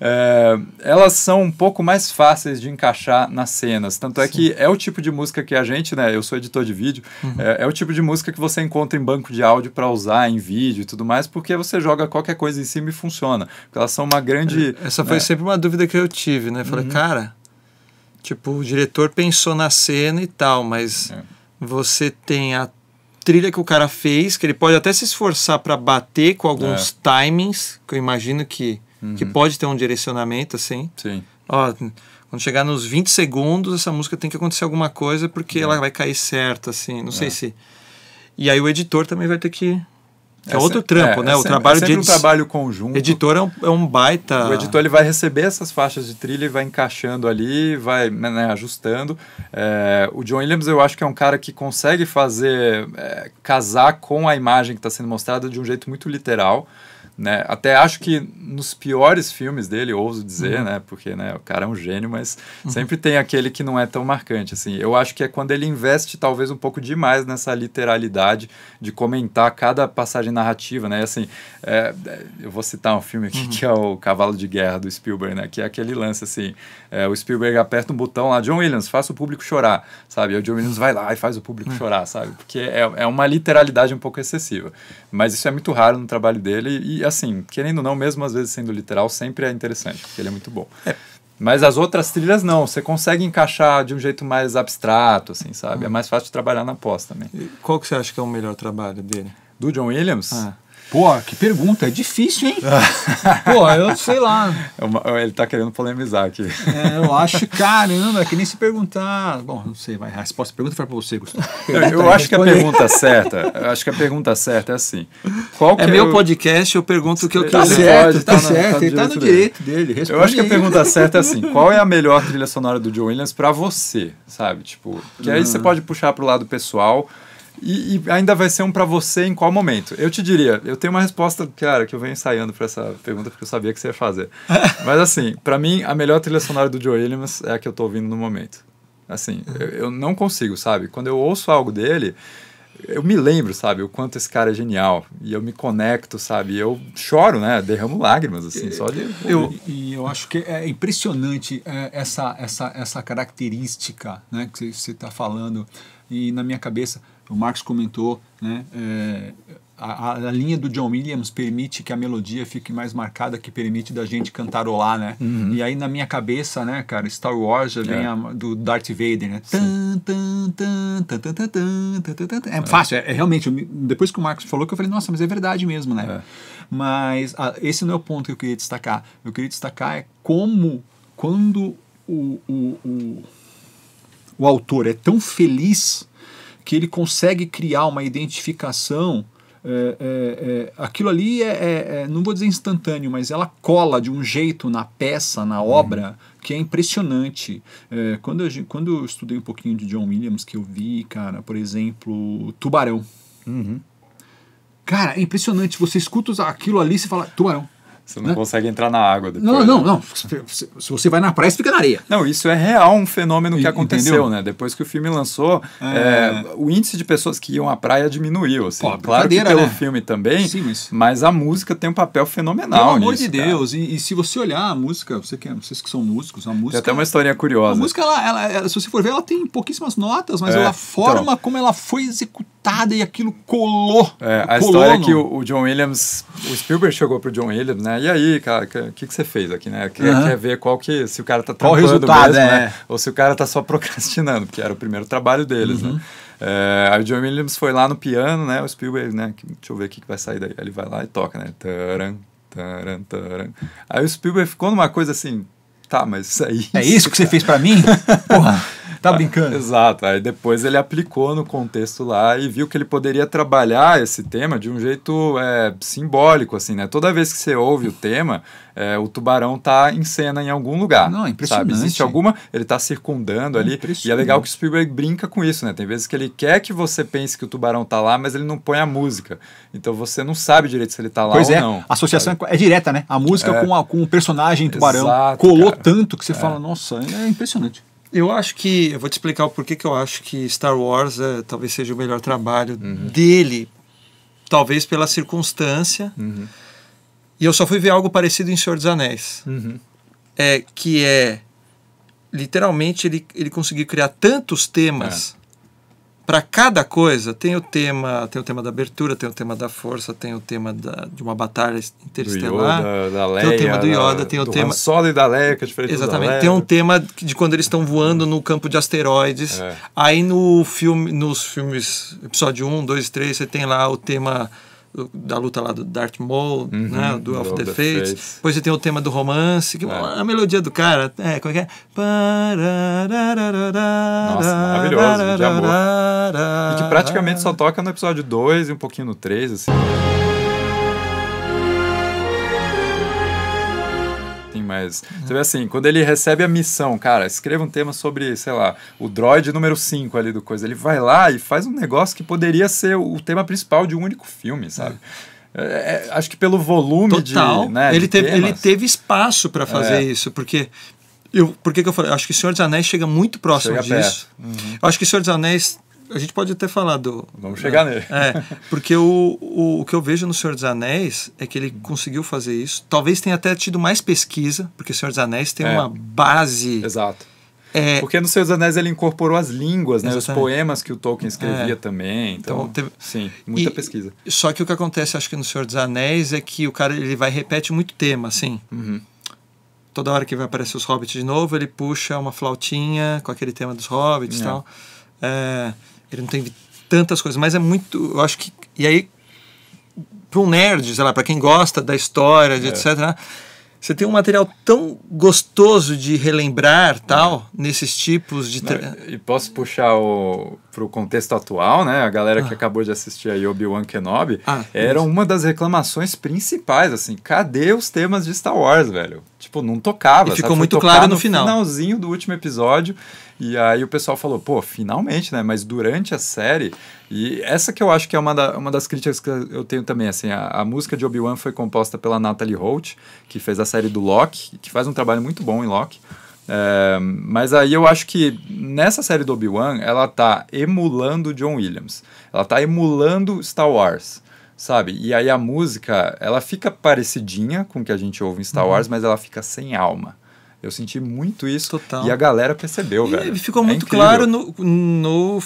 é, elas são um pouco mais fáceis de encaixar nas cenas. Tanto é Sim. que é o tipo de música que a gente, né? Eu sou editor de vídeo, uhum. é, é, o tipo de música que você encontra em banco de áudio para usar em vídeo e tudo mais, porque você joga qualquer coisa em cima e funciona. Porque elas são uma grande. É, essa foi né? sempre uma dúvida que eu tive, né? falei, uhum. cara, tipo, o diretor pensou na cena e tal, mas é. você tem a trilha que o cara fez, que ele pode até se esforçar para bater com alguns é. timings, que eu imagino que, uhum. que pode ter um direcionamento assim. Sim. Ó, quando chegar nos 20 segundos, essa música tem que acontecer alguma coisa porque é. ela vai cair certa, assim. Não sei é. se. E aí o editor também vai ter que é, outro é- trampo, é, né? É o trabalho é de um trabalho conjunto. Editor é um, é um baita. O editor ele vai receber essas faixas de trilha e vai encaixando ali, vai né, né ajustando. É, o John Williams eu acho que é um cara que consegue fazer é, casar com a imagem que está sendo mostrada de um jeito muito literal. Né? Até acho que nos piores filmes dele, ouso dizer, uhum. né? Porque né, o cara é um gênio, mas uhum. sempre tem aquele que não é tão marcante. assim. Eu acho que é quando ele investe talvez um pouco demais nessa literalidade de comentar cada passagem narrativa, né? Assim, é, é, eu vou citar um filme aqui uhum. que é o Cavalo de Guerra do Spielberg, né? Que é aquele lance assim, é, o Spielberg aperta um botão lá, John Williams, faça o público chorar, sabe? E o John Williams vai lá e faz o público uhum. chorar, sabe? Porque é, é uma literalidade um pouco excessiva. Mas isso é muito raro no trabalho dele e assim, querendo ou não, mesmo às vezes sendo literal, sempre é interessante, porque ele é muito bom. É. Mas as outras trilhas não, você consegue encaixar de um jeito mais abstrato, assim, sabe? É hum. É mais fácil de trabalhar na pós também. E qual que você acha que é o melhor trabalho dele? Do John Williams? Ah. Pô, que pergunta, é difícil, hein? [laughs] Pô, eu sei lá. É uma, ele tá querendo polemizar aqui. É, eu acho, caramba, é que nem se perguntar. Bom, não sei, vai. A resposta pergunta foi para você, Gustavo. Pergunta, eu tá, acho que a pergunta certa, eu acho que a pergunta certa é assim. Qual é, é meu eu... podcast, eu pergunto o que eu tá quiser. Certo, pode, tá, tá, tá certo, tá ele tá no direito dele. dele. Eu acho que a pergunta [laughs] certa é assim: qual é a melhor trilha sonora do Joe Williams para você, sabe? Tipo, que aí você hum. pode puxar pro lado pessoal e, e, ainda vai ser um para você em qual momento? Eu te diria, eu tenho uma resposta, cara, que eu venho ensaiando para essa pergunta porque eu sabia que você ia fazer. [laughs] Mas assim, para mim, a melhor trilha sonora do Joe Williams é a que eu tô ouvindo no momento. Assim, uhum. eu, eu não consigo, sabe? Quando eu ouço algo dele, eu me lembro, sabe, o quanto esse cara é genial. E eu me conecto, sabe? Eu choro, né? Derramo lágrimas, assim, só de. Eu, e eu acho que é impressionante é, essa, essa, essa característica né, que você está falando. E na minha cabeça, o Marx comentou, né? É, a, a, linha do John Williams permite que a melodia fique mais marcada, que permite da gente cantarolar, né? Uhum. E aí na minha cabeça, né, cara, Star Wars já vem é. a, do Darth Vader, né? é, fácil, é, é realmente. depois que o Marcos falou, que eu falei, nossa, mas é verdade mesmo, né? É. Mas ah, esse não é o ponto que eu queria destacar. Eu queria destacar é como, quando o, o, o, o autor é tão feliz que ele consegue criar uma identificação. É, é, é, aquilo ali é, é, é, não vou dizer instantâneo, mas ela cola de um jeito na peça, na uhum. obra, que é impressionante. É, quando, eu, quando eu estudei um pouquinho de John Williams, que eu vi, cara, por exemplo, Tubarão. Uhum. Cara, é impressionante. Você escuta aquilo ali e fala, Tubarão. Você não né? consegue entrar na água depois. Não, né? não, não. Se você vai na praia, você fica na areia. Não, isso é real um fenômeno que aconteceu, Entendeu? né? Depois que o filme lançou, é... É, o índice de pessoas que iam à praia diminuiu. Assim. Pô, claro que pelo né? filme também, Sim, mas... mas... a música tem um papel fenomenal. Pelo amor nisso, de Deus. E, e, se você olhar a música, você que, é, vocês que são músicos, a música. Tem até uma história curiosa. A música, ela, ela, ela, se você for ver, ela tem pouquíssimas notas, mas é, a forma então... como ela foi executada e aquilo colou. É, a colou história é que o, o John Williams, o Spielberg chegou pro John Williams, né? Né? E aí, cara, o que, que você fez aqui, né? Quer, uhum. quer ver qual que, se o cara tá qual resultado, mesmo, é? né? Ou se o cara tá só [laughs] procrastinando, porque era o primeiro trabalho deles, né? uhum. né? É, aí o John Williams foi lá no piano, né? O Spielberg, né? Deixa eu ver o que, que vai sair daí. Ele vai lá e toca, né? Taran, taran, taran. Aí o Spielberg ficou numa coisa assim, tá, mas isso aí... É isso que você fez para mim? [laughs] Porra... Tá brincando? [laughs] Exato. Aí depois ele aplicou no contexto lá e viu que ele poderia trabalhar esse tema de um jeito é, simbólico, assim, né? Toda vez que você ouve o tema, é, o tubarão tá em cena em algum lugar. Não, impressionante. Sabe? Existe alguma, ele tá circundando é ali. E é legal que o Spielberg brinca com isso, né? Tem vezes que ele quer que você pense que o tubarão tá lá, mas ele não põe a música. Então você não sabe direito se ele tá lá pois ou é. não. A associação é, é direta, né? A música é. com, a, com o personagem tubarão Exato, colou cara. tanto que você é. fala, nossa, é impressionante. Eu acho que. Eu vou te explicar o porquê que eu acho que Star Wars é, talvez seja o melhor trabalho uhum. dele. Talvez pela circunstância. Uhum. E eu só fui ver algo parecido em Senhor dos Anéis. Uhum. É, que é. Literalmente ele, ele conseguiu criar tantos temas é para cada coisa tem o tema, tem o tema da abertura, tem o tema da força, tem o tema da, de uma batalha interestelar, Yoda, da Leia, tem o tema do Yoda, tem o do tema Han Solo e da Leia que é diferente Exatamente. Leia. Tem um tema de quando eles estão voando no campo de asteroides. É. Aí no filme, nos filmes episódio 1, 2 e 3, você tem lá o tema da luta lá do Darth Maul, uhum, né? Do Of the, the Fates. Fates. Depois você tem o tema do romance, que é. a melodia do cara, é, como é que é? Nossa, maravilhoso, de amor. E que praticamente só toca no episódio 2 e um pouquinho no 3, assim. mas uhum. você vê assim, quando ele recebe a missão, cara, escreva um tema sobre, sei lá, o droid número 5 ali do coisa, ele vai lá e faz um negócio que poderia ser o tema principal de um único filme, sabe? É, é acho que pelo volume Total. Né, de. Né, ele, de teve, temas. ele teve espaço para fazer é. isso, porque eu, por que, que, eu falei? Acho que o Senhor dos Anéis chega muito próximo chega disso. Uhum. acho que o Senhor dos Anéis a gente pode até falar do. Vamos chegar né? nele. É, porque o, o, o, que eu vejo no Senhor dos Anéis é que ele conseguiu fazer isso. Talvez tenha até tido mais pesquisa, porque o Senhor dos Anéis tem é. uma base. Exato. É, porque no Senhor dos Anéis ele incorporou as línguas, né? os poemas que o Tolkien é. escrevia é. também. Então, então teve... sim, muita e, pesquisa. Só que o que acontece, acho que no Senhor dos Anéis, é que o cara ele vai repete muito tema, assim. Uhum toda hora que vai aparecer os hobbits de novo, ele puxa uma flautinha com aquele tema dos hobbits e é. tal. É, ele não teve tantas coisas, mas é muito. Eu acho que. E aí, para um nerd, sei lá, para quem gosta da história, de é. etc., né, você tem um material tão gostoso de relembrar tal é. nesses tipos de e posso puxar o pro contexto atual né a galera ah. que acabou de assistir aí Obi Wan Kenobi ah, era isso. uma das reclamações principais assim cadê os temas de Star Wars velho Tipo, não tocava. E ficou muito claro no, final. finalzinho do último episódio. E aí o pessoal falou, pô, finalmente, né? Mas durante a série. E essa que eu acho que é uma, da, uma das críticas que eu tenho também, assim. A, a música de Obi-Wan foi composta pela Natalie Holt, que fez a série do Loki, que faz um trabalho muito bom em Loki. É, mas aí eu acho que nessa série do Obi-Wan, ela tá emulando John Williams. Ela tá emulando Star Wars sabe? E aí a música, ela fica parecidinha com o que a gente ouve em Star uhum. Wars, mas ela fica sem alma. Eu senti muito isso. Total. E a galera percebeu, e velho. Ficou é muito claro no, no.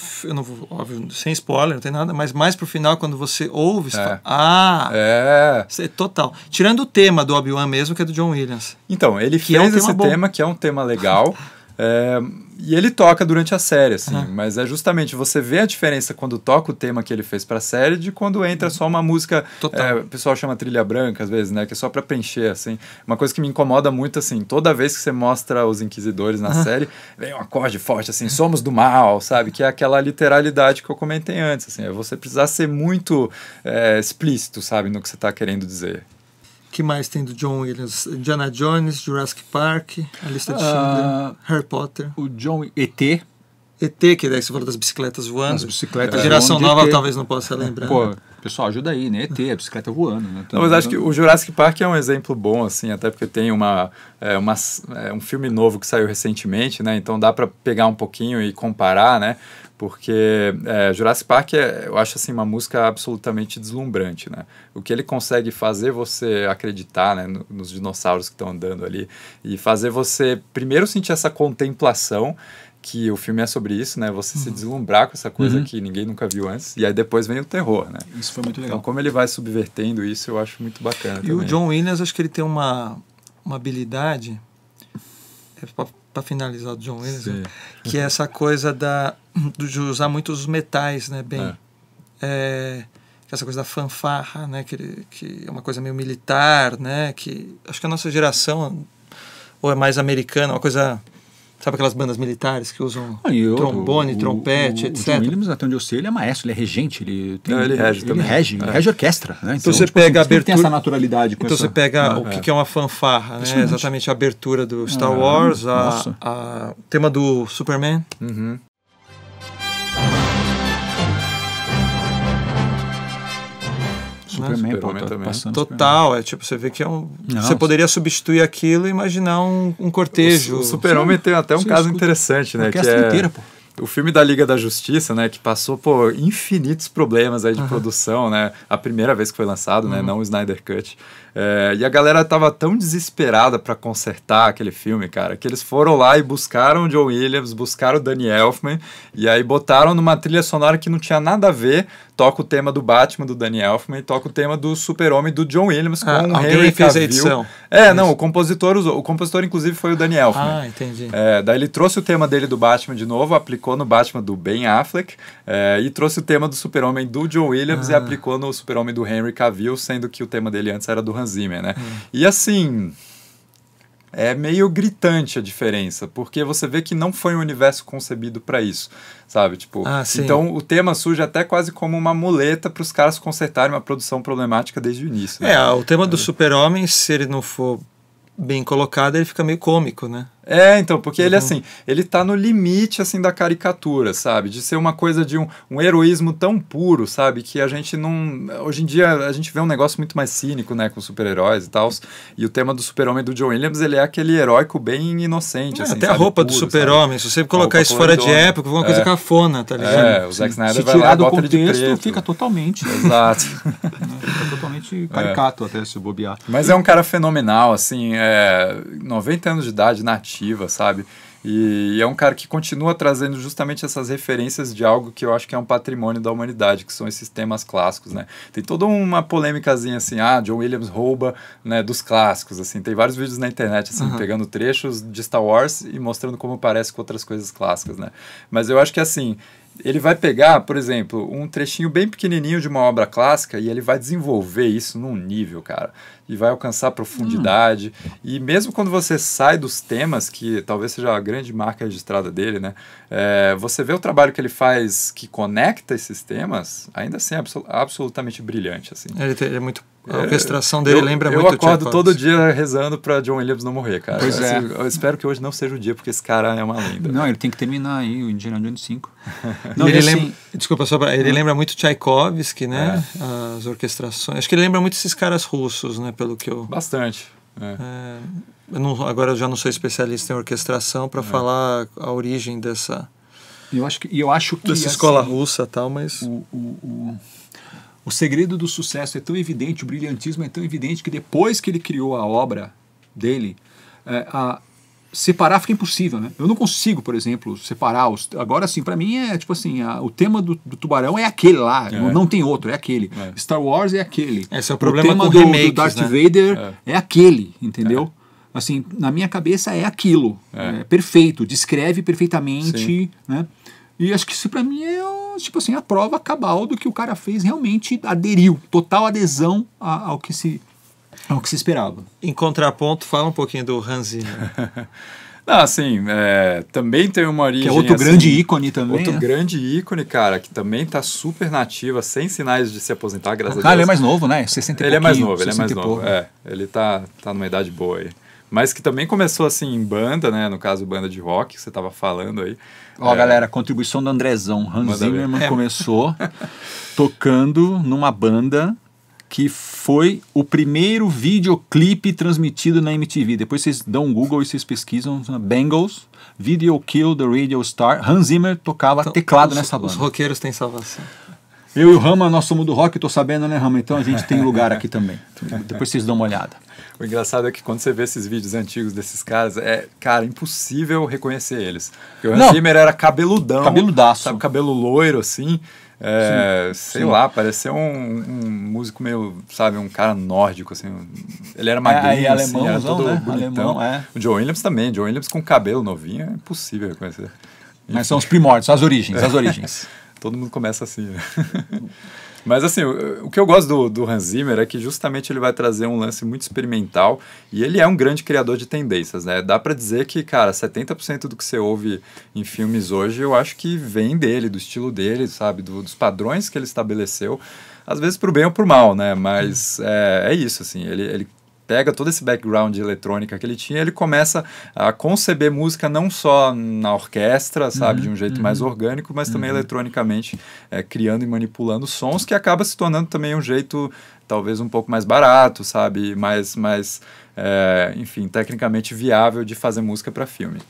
óbvio, sem spoiler, não tem nada, mas mais pro final, quando você ouve, você é. fala, Ah! É. é. Total. Tirando o tema do Obi-Wan mesmo, que é do John Williams. Então, ele fez é um esse tema, que é um tema legal. [laughs] É, e ele toca durante a série, assim, uhum. mas é justamente você vê a diferença quando toca o tema que ele fez para a série de quando entra uhum. só uma música. É, o pessoal chama trilha branca às vezes, né? Que é só para preencher, assim. Uma coisa que me incomoda muito, assim, toda vez que você mostra os Inquisidores na uhum. série, vem um acorde forte, assim, somos do mal, sabe? Que é aquela literalidade que eu comentei antes, assim. É você precisar ser muito é, explícito, sabe, no que você está querendo dizer que mais tem do John Williams? Indiana Jones, Jurassic Park, A Lista de Schindler, ah, Harry Potter. O John E.T. E.T., que daí você falou das bicicletas voando. As bicicletas A geração nova talvez não possa lembrar. Pô, né? pessoal, ajuda aí, né? E.T., a bicicleta voando. Né? Não, mas acho que o Jurassic Park é um exemplo bom, assim, até porque tem uma, é, uma é, um filme novo que saiu recentemente, né? Então dá para pegar um pouquinho e comparar, né? porque é, Jurassic Park é, eu acho assim uma música absolutamente deslumbrante, né? O que ele consegue fazer você acreditar, né, no, nos dinossauros que estão andando ali e fazer você primeiro sentir essa contemplação que o filme é sobre isso, né? Você uhum. se deslumbrar com essa coisa uhum. que ninguém nunca viu antes. E aí depois vem o terror, né? Isso foi muito então, legal. Então, como ele vai subvertendo isso, eu acho muito bacana. E também. o John Williams, acho que ele tem uma, uma habilidade. É para finalizar o John Williams, né? que é essa coisa da, de usar muito os metais, né, bem. É. É, é essa coisa da fanfarra, né, que, que é uma coisa meio militar, né, que acho que a nossa geração ou é mais americana, uma coisa Sabe aquelas bandas militares que usam ah, eu, trombone, o, trompete, o, o, etc. O Williams, até onde eu sei, ele é maestro, ele é regente, ele tem, Não, ele rege ele Rege, é. rege orquestra, né? Então, então você tipo, assim, pega a abertura, tem essa naturalidade Então essa... você pega ah, o é. que é. uma fanfarra, né? Exatamente a abertura do Star ah, Wars, a, a, o tema do Superman, uhum. Superman, né? tá Superman também. Total, Superman. é tipo, você vê que é um. Não, você poderia substituir aquilo e imaginar um, um cortejo. O, o Super-Homem tem até um Sim, caso interessante, né? Que é inteira, pô. O filme da Liga da Justiça, né, que passou por infinitos problemas aí de uhum. produção, né? A primeira vez que foi lançado, né, uhum. né, não o Snyder Cut. É, e a galera tava tão desesperada para consertar aquele filme, cara, que eles foram lá e buscaram o John Williams, buscaram o Danny Elfman, e aí botaram numa trilha sonora que não tinha nada a ver. Toca o tema do Batman do Danny Elfman e toca o tema do Super-Homem do John Williams ah, com ah, o Henry fez a edição. É, não, o compositor, usou, o compositor inclusive foi o Danny Elfman. Ah, entendi. É, daí ele trouxe o tema dele do Batman de novo, aplicou no Batman do Ben Affleck, é, e trouxe o tema do Super-Homem do John Williams ah. e aplicou no Super-Homem do Henry Cavill, sendo que o tema dele antes era do Hans Zimmer, né? Hum. E assim, é meio gritante a diferença, porque você vê que não foi um universo concebido para isso, sabe? Tipo, ah, então o tema surge até quase como uma muleta para os caras consertarem uma produção problemática desde o início. Né? É, o tema do Super-Homem, se ele não for bem colocado, ele fica meio cômico, né? É, então, porque uhum. ele, assim, ele tá no limite, assim, da caricatura, sabe? De ser uma coisa de um, um heroísmo tão puro, sabe? Que a gente não... Hoje em dia, a gente vê um negócio muito mais cínico, né? Com super-heróis e tal. E o tema do super-homem do John Williams, ele é aquele heróico bem inocente, é, assim, Até sabe? a roupa puro, do super-homem, se você colocar isso fora de época época, alguma coisa é. cafona, tá ligado? É, o Zack Snyder se vai tirar lá, do contexto, fica totalmente... [laughs] Exato. [laughs] fica totalmente é. caricato, é. até, se bobear. Mas é um cara fenomenal, assim, é... 90 anos de idade, nativo positiva, sabe? E, e, é um cara que continua trazendo justamente essas referências de algo que eu acho que é um patrimônio da humanidade, que são esses temas clássicos, né? Tem toda uma polêmicazinha assim, ah, John Williams rouba, né, dos clássicos, assim. Tem vários vídeos na internet, assim, uhum. pegando trechos de Star Wars e mostrando como parece com outras coisas clássicas, né? Mas eu acho que, assim, ele vai pegar, por exemplo, um trechinho bem pequenininho de uma obra clássica e ele vai desenvolver isso num nível, cara e vai alcançar profundidade. Hum. E mesmo quando você sai dos temas, que talvez seja a grande marca registrada dele, né? É, você vê o trabalho que ele faz que conecta esses temas, ainda assim é absolutamente brilhante. Assim. Ele, é muito a orquestração dele eu, lembra eu muito Eu acordo Tchaikovsky. todo dia rezando para John Williams não morrer, cara. Pois é. Eu espero que hoje não seja o dia, porque esse cara é uma lenda. Não, ele tem que terminar aí o Indiana Jones 5. [laughs] não, ele, assim... lembra, desculpa, só pra, ele hum. lembra muito Tchaikovsky, né? É. As orquestrações. Acho que ele lembra muito esses caras russos, né? Pelo que eu... Bastante. É. É, eu não, agora eu já não sou especialista em orquestração para é. falar a origem dessa... Eu acho que... Eu acho que dessa escola assim, russa e tal, mas... O, o, o o segredo do sucesso é tão evidente, o brilhantismo é tão evidente que depois que ele criou a obra dele, é, a, separar fica impossível, né? Eu não consigo, por exemplo, separar os. Agora, assim, para mim é tipo assim: a, o tema do, do, tubarão é aquele lá, é. Não, não, tem outro, é aquele. É. Star Wars é aquele. Esse é o problema o tema do, remakes, do, Darth né? Vader é. é. aquele, entendeu? Assim, na minha cabeça é aquilo. É, é perfeito, descreve perfeitamente, Sim. né? E acho que isso para mim é tipo assim, a prova cabal do que o cara fez realmente aderiu, total adesão a, ao que se ao que se esperava. Em contraponto, fala um pouquinho do Hanzino. Né? [laughs] Ah, sim. É, também tem uma origem. Que é outro assim, grande ícone também. Outro né? grande ícone, cara, que também tá super nativa, sem sinais de se aposentar, graças ah, a Deus. Ah, ele é mais novo, né? 60 e Ele é mais novo, ele é mais novo. É, ele tá, tá numa idade boa aí. Mas que também começou assim em banda, né? No caso, banda de rock, que você tava falando aí. Ó, é. galera, contribuição do Andrezão. Hans Zimmerman é. começou [laughs] tocando numa banda que foi o primeiro videoclipe transmitido na MTV. Depois vocês dão um Google e vocês pesquisam Bengals, Video Kill the Radio Star. Hans Zimmer tocava então, teclado os, nessa banda. Os roqueiros têm salvação. Eu e o Rama, nós somos do rock, tô sabendo, né, Rama? Então a gente tem lugar aqui também. [laughs] Depois vocês dão uma olhada. O engraçado é que quando você vê esses vídeos antigos desses caras, é, cara, impossível reconhecer eles. Porque o Hans Zimmer era cabeludão. Cabeludaço. Sabe, cabelo loiro, assim. É, sim, sei sim. lá, parecia um, um, músico meio, sabe, um cara nórdico, assim. Ele era é, magrinho, é, alemão, assim, era todo né? bonitão. Alemão, é. O John Williams também, John Williams com cabelo novinho, é impossível reconhecer. Mas são os primórdios, as origens, as [laughs] origens. todo mundo começa assim, né? [laughs] Mas assim, o, que eu gosto do, do Hans Zimmer é que justamente ele vai trazer um lance muito experimental e ele é um grande criador de tendências, né? Dá para dizer que, cara, 70% do que você ouve em filmes hoje, eu acho que vem dele, do estilo dele, sabe? Do, dos padrões que ele estabeleceu às vezes para o bem ou para o mal, né? Mas é, é, isso, assim, ele, ele pega todo esse background de eletrônica que ele tinha, ele começa a conceber música não só na orquestra, sabe, uhum, de um jeito uhum. mais orgânico, mas uhum. também eletronicamente, é, criando e manipulando sons, que acaba se tornando também um jeito talvez um pouco mais barato, sabe, mais, mais é, enfim, tecnicamente viável de fazer música para filme.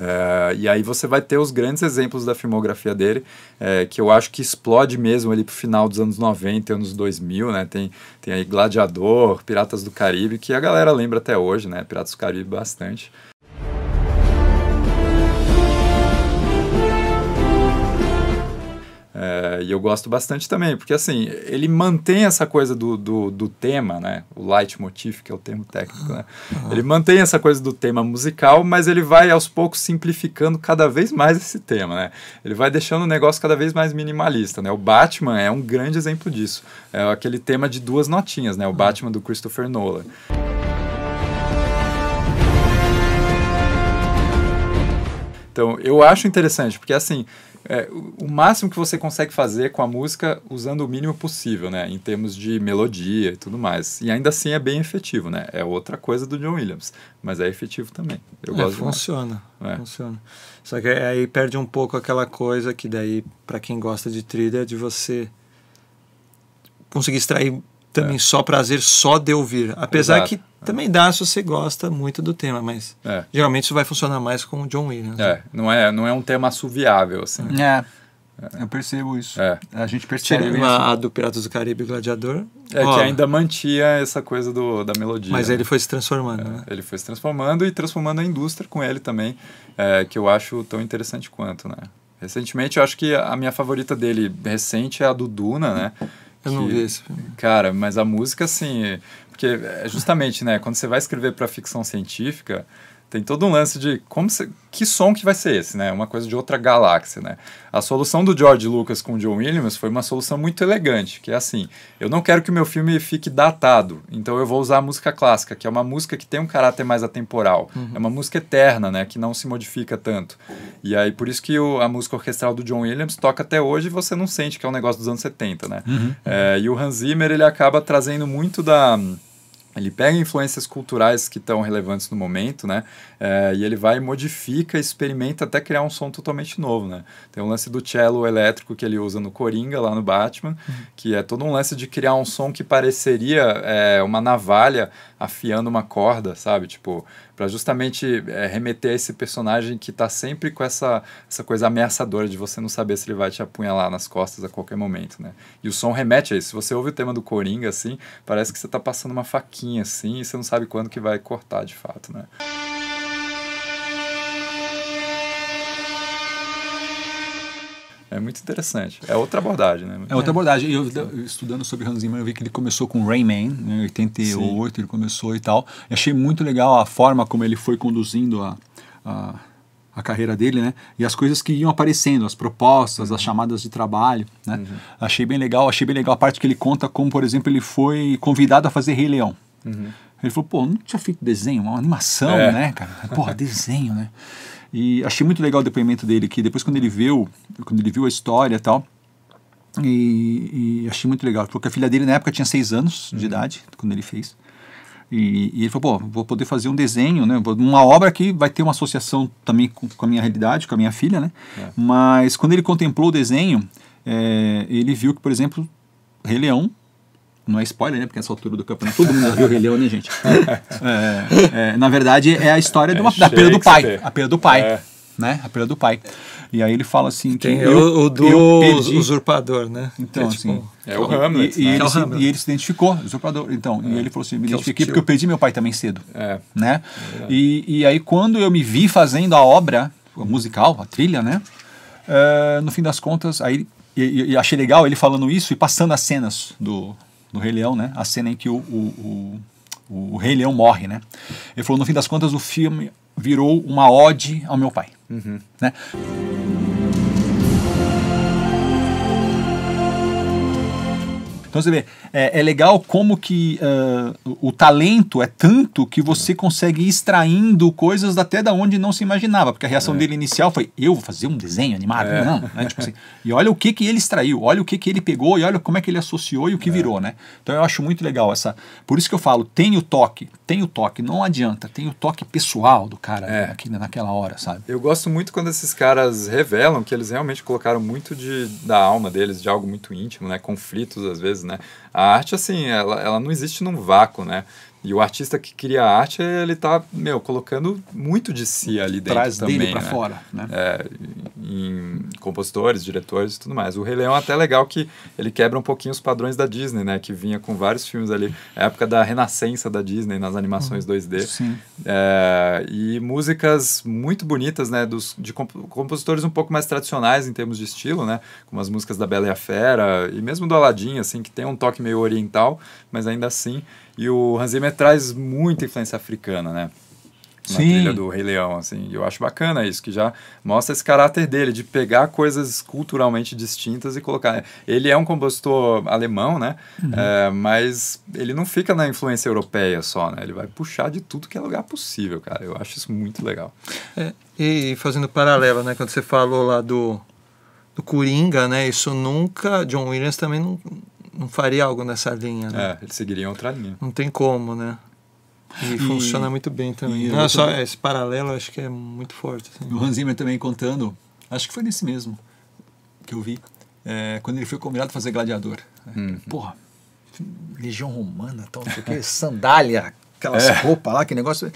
É, e aí você vai ter os grandes exemplos da filmografia dele, é, que eu acho que explode mesmo ali pro final dos anos 90, anos 2000, né? Tem, tem aí Gladiador, Piratas do Caribe, que a galera lembra até hoje, né? Piratas do Caribe bastante. É, e eu gosto bastante também, porque assim, ele mantém essa coisa do, do, do tema, né? O leitmotiv, que é o termo técnico, né? Uhum. Ele mantém essa coisa do tema musical, mas ele vai aos poucos simplificando cada vez mais esse tema, né? Ele vai deixando o negócio cada vez mais minimalista, né? O Batman é um grande exemplo disso. É aquele tema de duas notinhas, né? O uhum. Batman do Christopher Nolan. Então, eu acho interessante, porque assim, é, o, máximo que você consegue fazer com a música usando o mínimo possível, né? Em termos de melodia e tudo mais. E ainda assim é bem efetivo, né? É outra coisa do John Williams, mas é efetivo também. Eu é, gosto funciona, é. funciona. Só que aí perde um pouco aquela coisa que daí, para quem gosta de trilha, de você conseguir extrair também é. só prazer só de ouvir. Apesar Exato. que é. também dá se você gosta muito do tema, mas é. geralmente isso vai funcionar mais com o John Williams. É, né? não é, não é um tema assoviável, assim. É. é. Eu percebo isso. É. A gente percebe isso. A do Piratas do Caribe Gladiador. É ó, que ainda mantinha essa coisa do, da melodia. Mas né? ele foi se transformando. É, né? Ele foi se transformando e transformando a indústria com ele também, que eu acho tão interessante quanto, né? Recentemente, eu acho que a minha favorita dele recente é a do Duna, né? Eu não vi esse filme. Cara, mas a música, assim. É, porque, é justamente, né? Quando você vai escrever para ficção científica, tem todo um lance de como se, que som que vai ser esse, né? Uma coisa de outra galáxia, né? A solução do George Lucas com o John Williams foi uma solução muito elegante, que é assim, eu não quero que o meu filme fique datado, então eu vou usar a música clássica, que é uma música que tem um caráter mais atemporal, uhum. é uma música eterna, né? Que não se modifica tanto. E aí, por isso que o, a música orquestral do John Williams toca até hoje e você não sente que é um negócio dos anos 70, né? Uhum. É, e o Hans Zimmer, ele acaba trazendo muito da ele pega influências culturais que estão relevantes no momento, né? É, e ele vai, modifica, experimenta até criar um som totalmente novo, né? Tem um lance do cello elétrico que ele usa no Coringa, lá no Batman, uhum. que é todo um lance de criar um som que pareceria é, uma navalha afiando uma corda, sabe? Tipo, para justamente é, remeter a esse personagem que tá sempre com essa, essa coisa ameaçadora de você não saber se ele vai te apunhalar nas costas a qualquer momento, né? E o som remete a isso. Se você ouve o tema do Coringa, assim, parece que você tá passando uma faquinha, assim, e você não sabe quando que vai cortar de fato, né? É muito interessante. É outra abordagem, né? É outra abordagem. Eu, eu estudando sobre Hans Zimmer, eu vi que ele começou com Rayman, né, em 88 Sim. ele começou e tal. Eu achei muito legal a forma como ele foi conduzindo a, a, a carreira dele, né? E as coisas que iam aparecendo, as propostas, uhum. as chamadas de trabalho, né? Uhum. Achei bem legal. Achei bem legal a parte que ele conta como, por exemplo, ele foi convidado a fazer Rei Leão. Uhum. Ele falou, pô, não tinha feito desenho, uma animação, é. né, cara? Porra, desenho, né? E achei muito legal o depoimento dele, que depois quando ele viu, quando ele viu a história e tal, e, e achei muito legal. Porque a filha dele na época tinha seis anos uhum. de idade, quando ele fez. E, e, ele falou, pô, vou poder fazer um desenho, né? Uma obra que vai ter uma associação também com, com a minha realidade, com a minha filha, né? É. Mas quando ele contemplou o desenho, é, ele viu que, por exemplo, Rei Leão não é spoiler, né? Porque nessa altura do campeonato todo mundo viu o Rei Leão, né, gente? [laughs] É, é, na verdade, é a história de uma, é da pena do pai. A pena do pai. É. Né? A pena do pai. E aí ele fala assim: que Tem eu, eu, o do eu usurpador, né? Então, é tipo, assim. É o Hamlet. E, né? e, ele, se, e ele se identificou, usurpador. Então, e ele falou assim: me identifiquei porque eu perdi meu pai também cedo. Né? E, e aí, quando eu me vi fazendo a obra a musical, a trilha, né? Uh, no fim das contas, aí e, e achei legal ele falando isso e passando as cenas do, no Rei Leão, né? A cena em que o, o, o, o Rei Leão morre, né? Ele falou, no fim das contas, o filme virou uma ode ao meu pai, uhum. né? Então você vê, é, é legal como que uh, o talento é tanto que você é. consegue ir extraindo coisas até da onde não se imaginava, porque a reação é. dele inicial foi, eu vou fazer um desenho animado? É. Não, né? tipo assim, e olha o que que ele extraiu, olha o que que ele pegou e olha como é que ele associou e o que é. virou, né? Então eu acho muito legal essa, por isso que eu falo, tem o toque, tem o toque, não adianta, tem o toque pessoal do cara é. aqui, naquela hora, sabe? Eu gosto muito quando esses caras revelam que eles realmente colocaram muito de, da alma deles, de algo muito íntimo, né? Conflitos às vezes, né? A arte, assim, ela, ela não existe num vácuo, né? E o artista que cria a arte, ele tá, meu, colocando muito de si ali dentro Traz também. Traz dele para né? fora, né? É, em compositores, diretores e tudo mais. O Rei Leão é até legal que ele quebra um pouquinho os padrões da Disney, né? Que vinha com vários filmes ali, é época da renascença da Disney nas animações 2D. Uhum. Sim. É, e músicas muito bonitas, né? Dos, de comp compositores um pouco mais tradicionais em termos de estilo, né? Como as músicas da Bela e a Fera e mesmo do Aladdin, assim, que tem um toque meio oriental, mas ainda assim... E o Hans Zimmer traz muita influência africana, né? Na Sim. trilha do Rei Leão, assim. E eu acho bacana isso, que já mostra esse caráter dele, de pegar coisas culturalmente distintas e colocar. Ele é um compositor alemão, né? Uhum. É, mas ele não fica na influência europeia só, né? Ele vai puxar de tudo que é lugar possível, cara. Eu acho isso muito legal. É, e fazendo paralelo, né? Quando você falou lá do, do Coringa, né? Isso nunca. John Williams também não não faria algo nessa linha, né? É, eles seguiriam outra linha. Não tem como, né? E, e funciona muito bem também. Não, é só esse paralelo acho que é muito forte. Assim. O Hans Zimmer também contando, acho que foi nesse mesmo que eu vi, é, quando ele foi convidado a fazer Gladiador. É, uhum. Porra, legião romana, tal, não sei o quê, sandália, aquelas é. roupas lá, que negócio.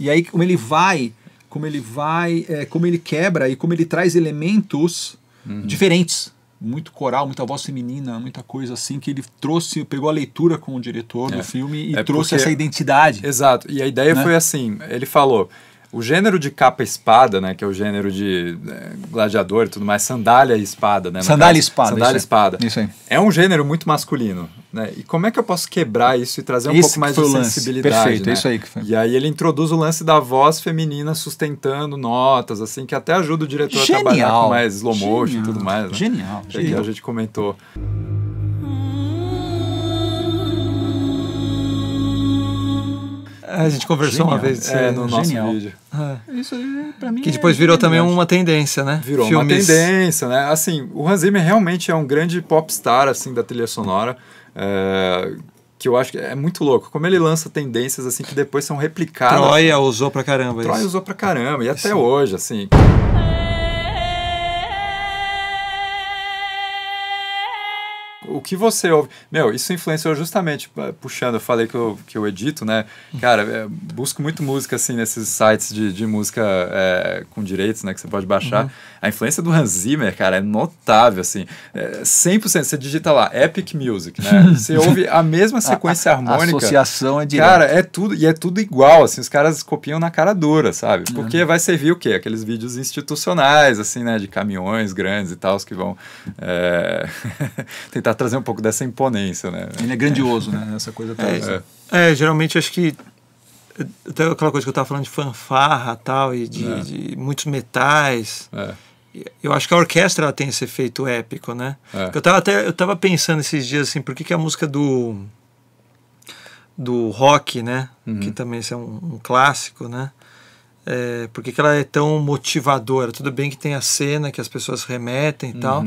E aí como ele vai, como ele vai, é, como ele quebra e como ele traz elementos uhum. diferentes muito coral, muita voz feminina, muita coisa assim, que ele trouxe, pegou a leitura com o diretor é. do filme e é trouxe porque... essa identidade. Exato, e a ideia né? foi assim, ele falou, o gênero de capa-espada, né, que é o gênero de né, gladiador e tudo mais, sandália e espada, né? Sandália e espada. Sandália e espada. Isso aí. É um gênero muito masculino. Né? E como é que eu posso quebrar isso e trazer um Esse pouco mais de sensibilidade? Perfeito, é né? é isso aí que foi. E aí ele introduz o lance da voz feminina sustentando notas, assim, que até ajuda o diretor Genial. a trabalhar com mais slow motion e tudo mais. Né? Genial. É que a gente comentou. É, a gente conversou Genial. uma vez é, no nosso Genial. vídeo. Ah. Isso para mim. Que depois é virou também uma tendência, né? Virou Filmes. uma tendência, né? Assim, o Hans Zimmer realmente é um grande popstar assim da trilha sonora. É, que eu acho que é muito louco. Como ele lança tendências assim que depois são replicadas. Troia usou pra caramba Troia isso. usou pra caramba, e até hoje, assim. o que você ouve. Meu, isso influenciou justamente, eh, puxando, eu falei que eu, que eu edito, né? Cara, é, busco muito música, assim, nesses sites de, de música é, com direitos, né? Que você pode baixar. Uhum. A influência do Hans Zimmer, cara, é notável, assim. É 100%. Você digita lá, Epic Music, né? [laughs] Você ouve a mesma sequência a, harmônica. A associação é direta. Cara, é tudo, e é tudo igual, assim. Os caras copiam na cara dura, sabe? Uhum. Porque uhum. vai servir o quê? Aqueles vídeos institucionais, assim, né? De caminhões grandes e tal, que vão [laughs] tentar trazer um pouco dessa imponência, né? Ele é grandioso, é. né? Essa coisa tá- É, é, geralmente acho que até aquela coisa que eu estava falando de fanfarra tal e de, é. de muitos metais. É. Eu acho que a orquestra ela tem esse efeito épico, né? É. Eu estava até eu tava pensando esses dias assim, por que, que a música do do rock, né? Uhum. Que também é um, um clássico, né? É, por que, que ela é tão motivadora? Tudo bem que tem a cena que as pessoas remetem e uhum. tal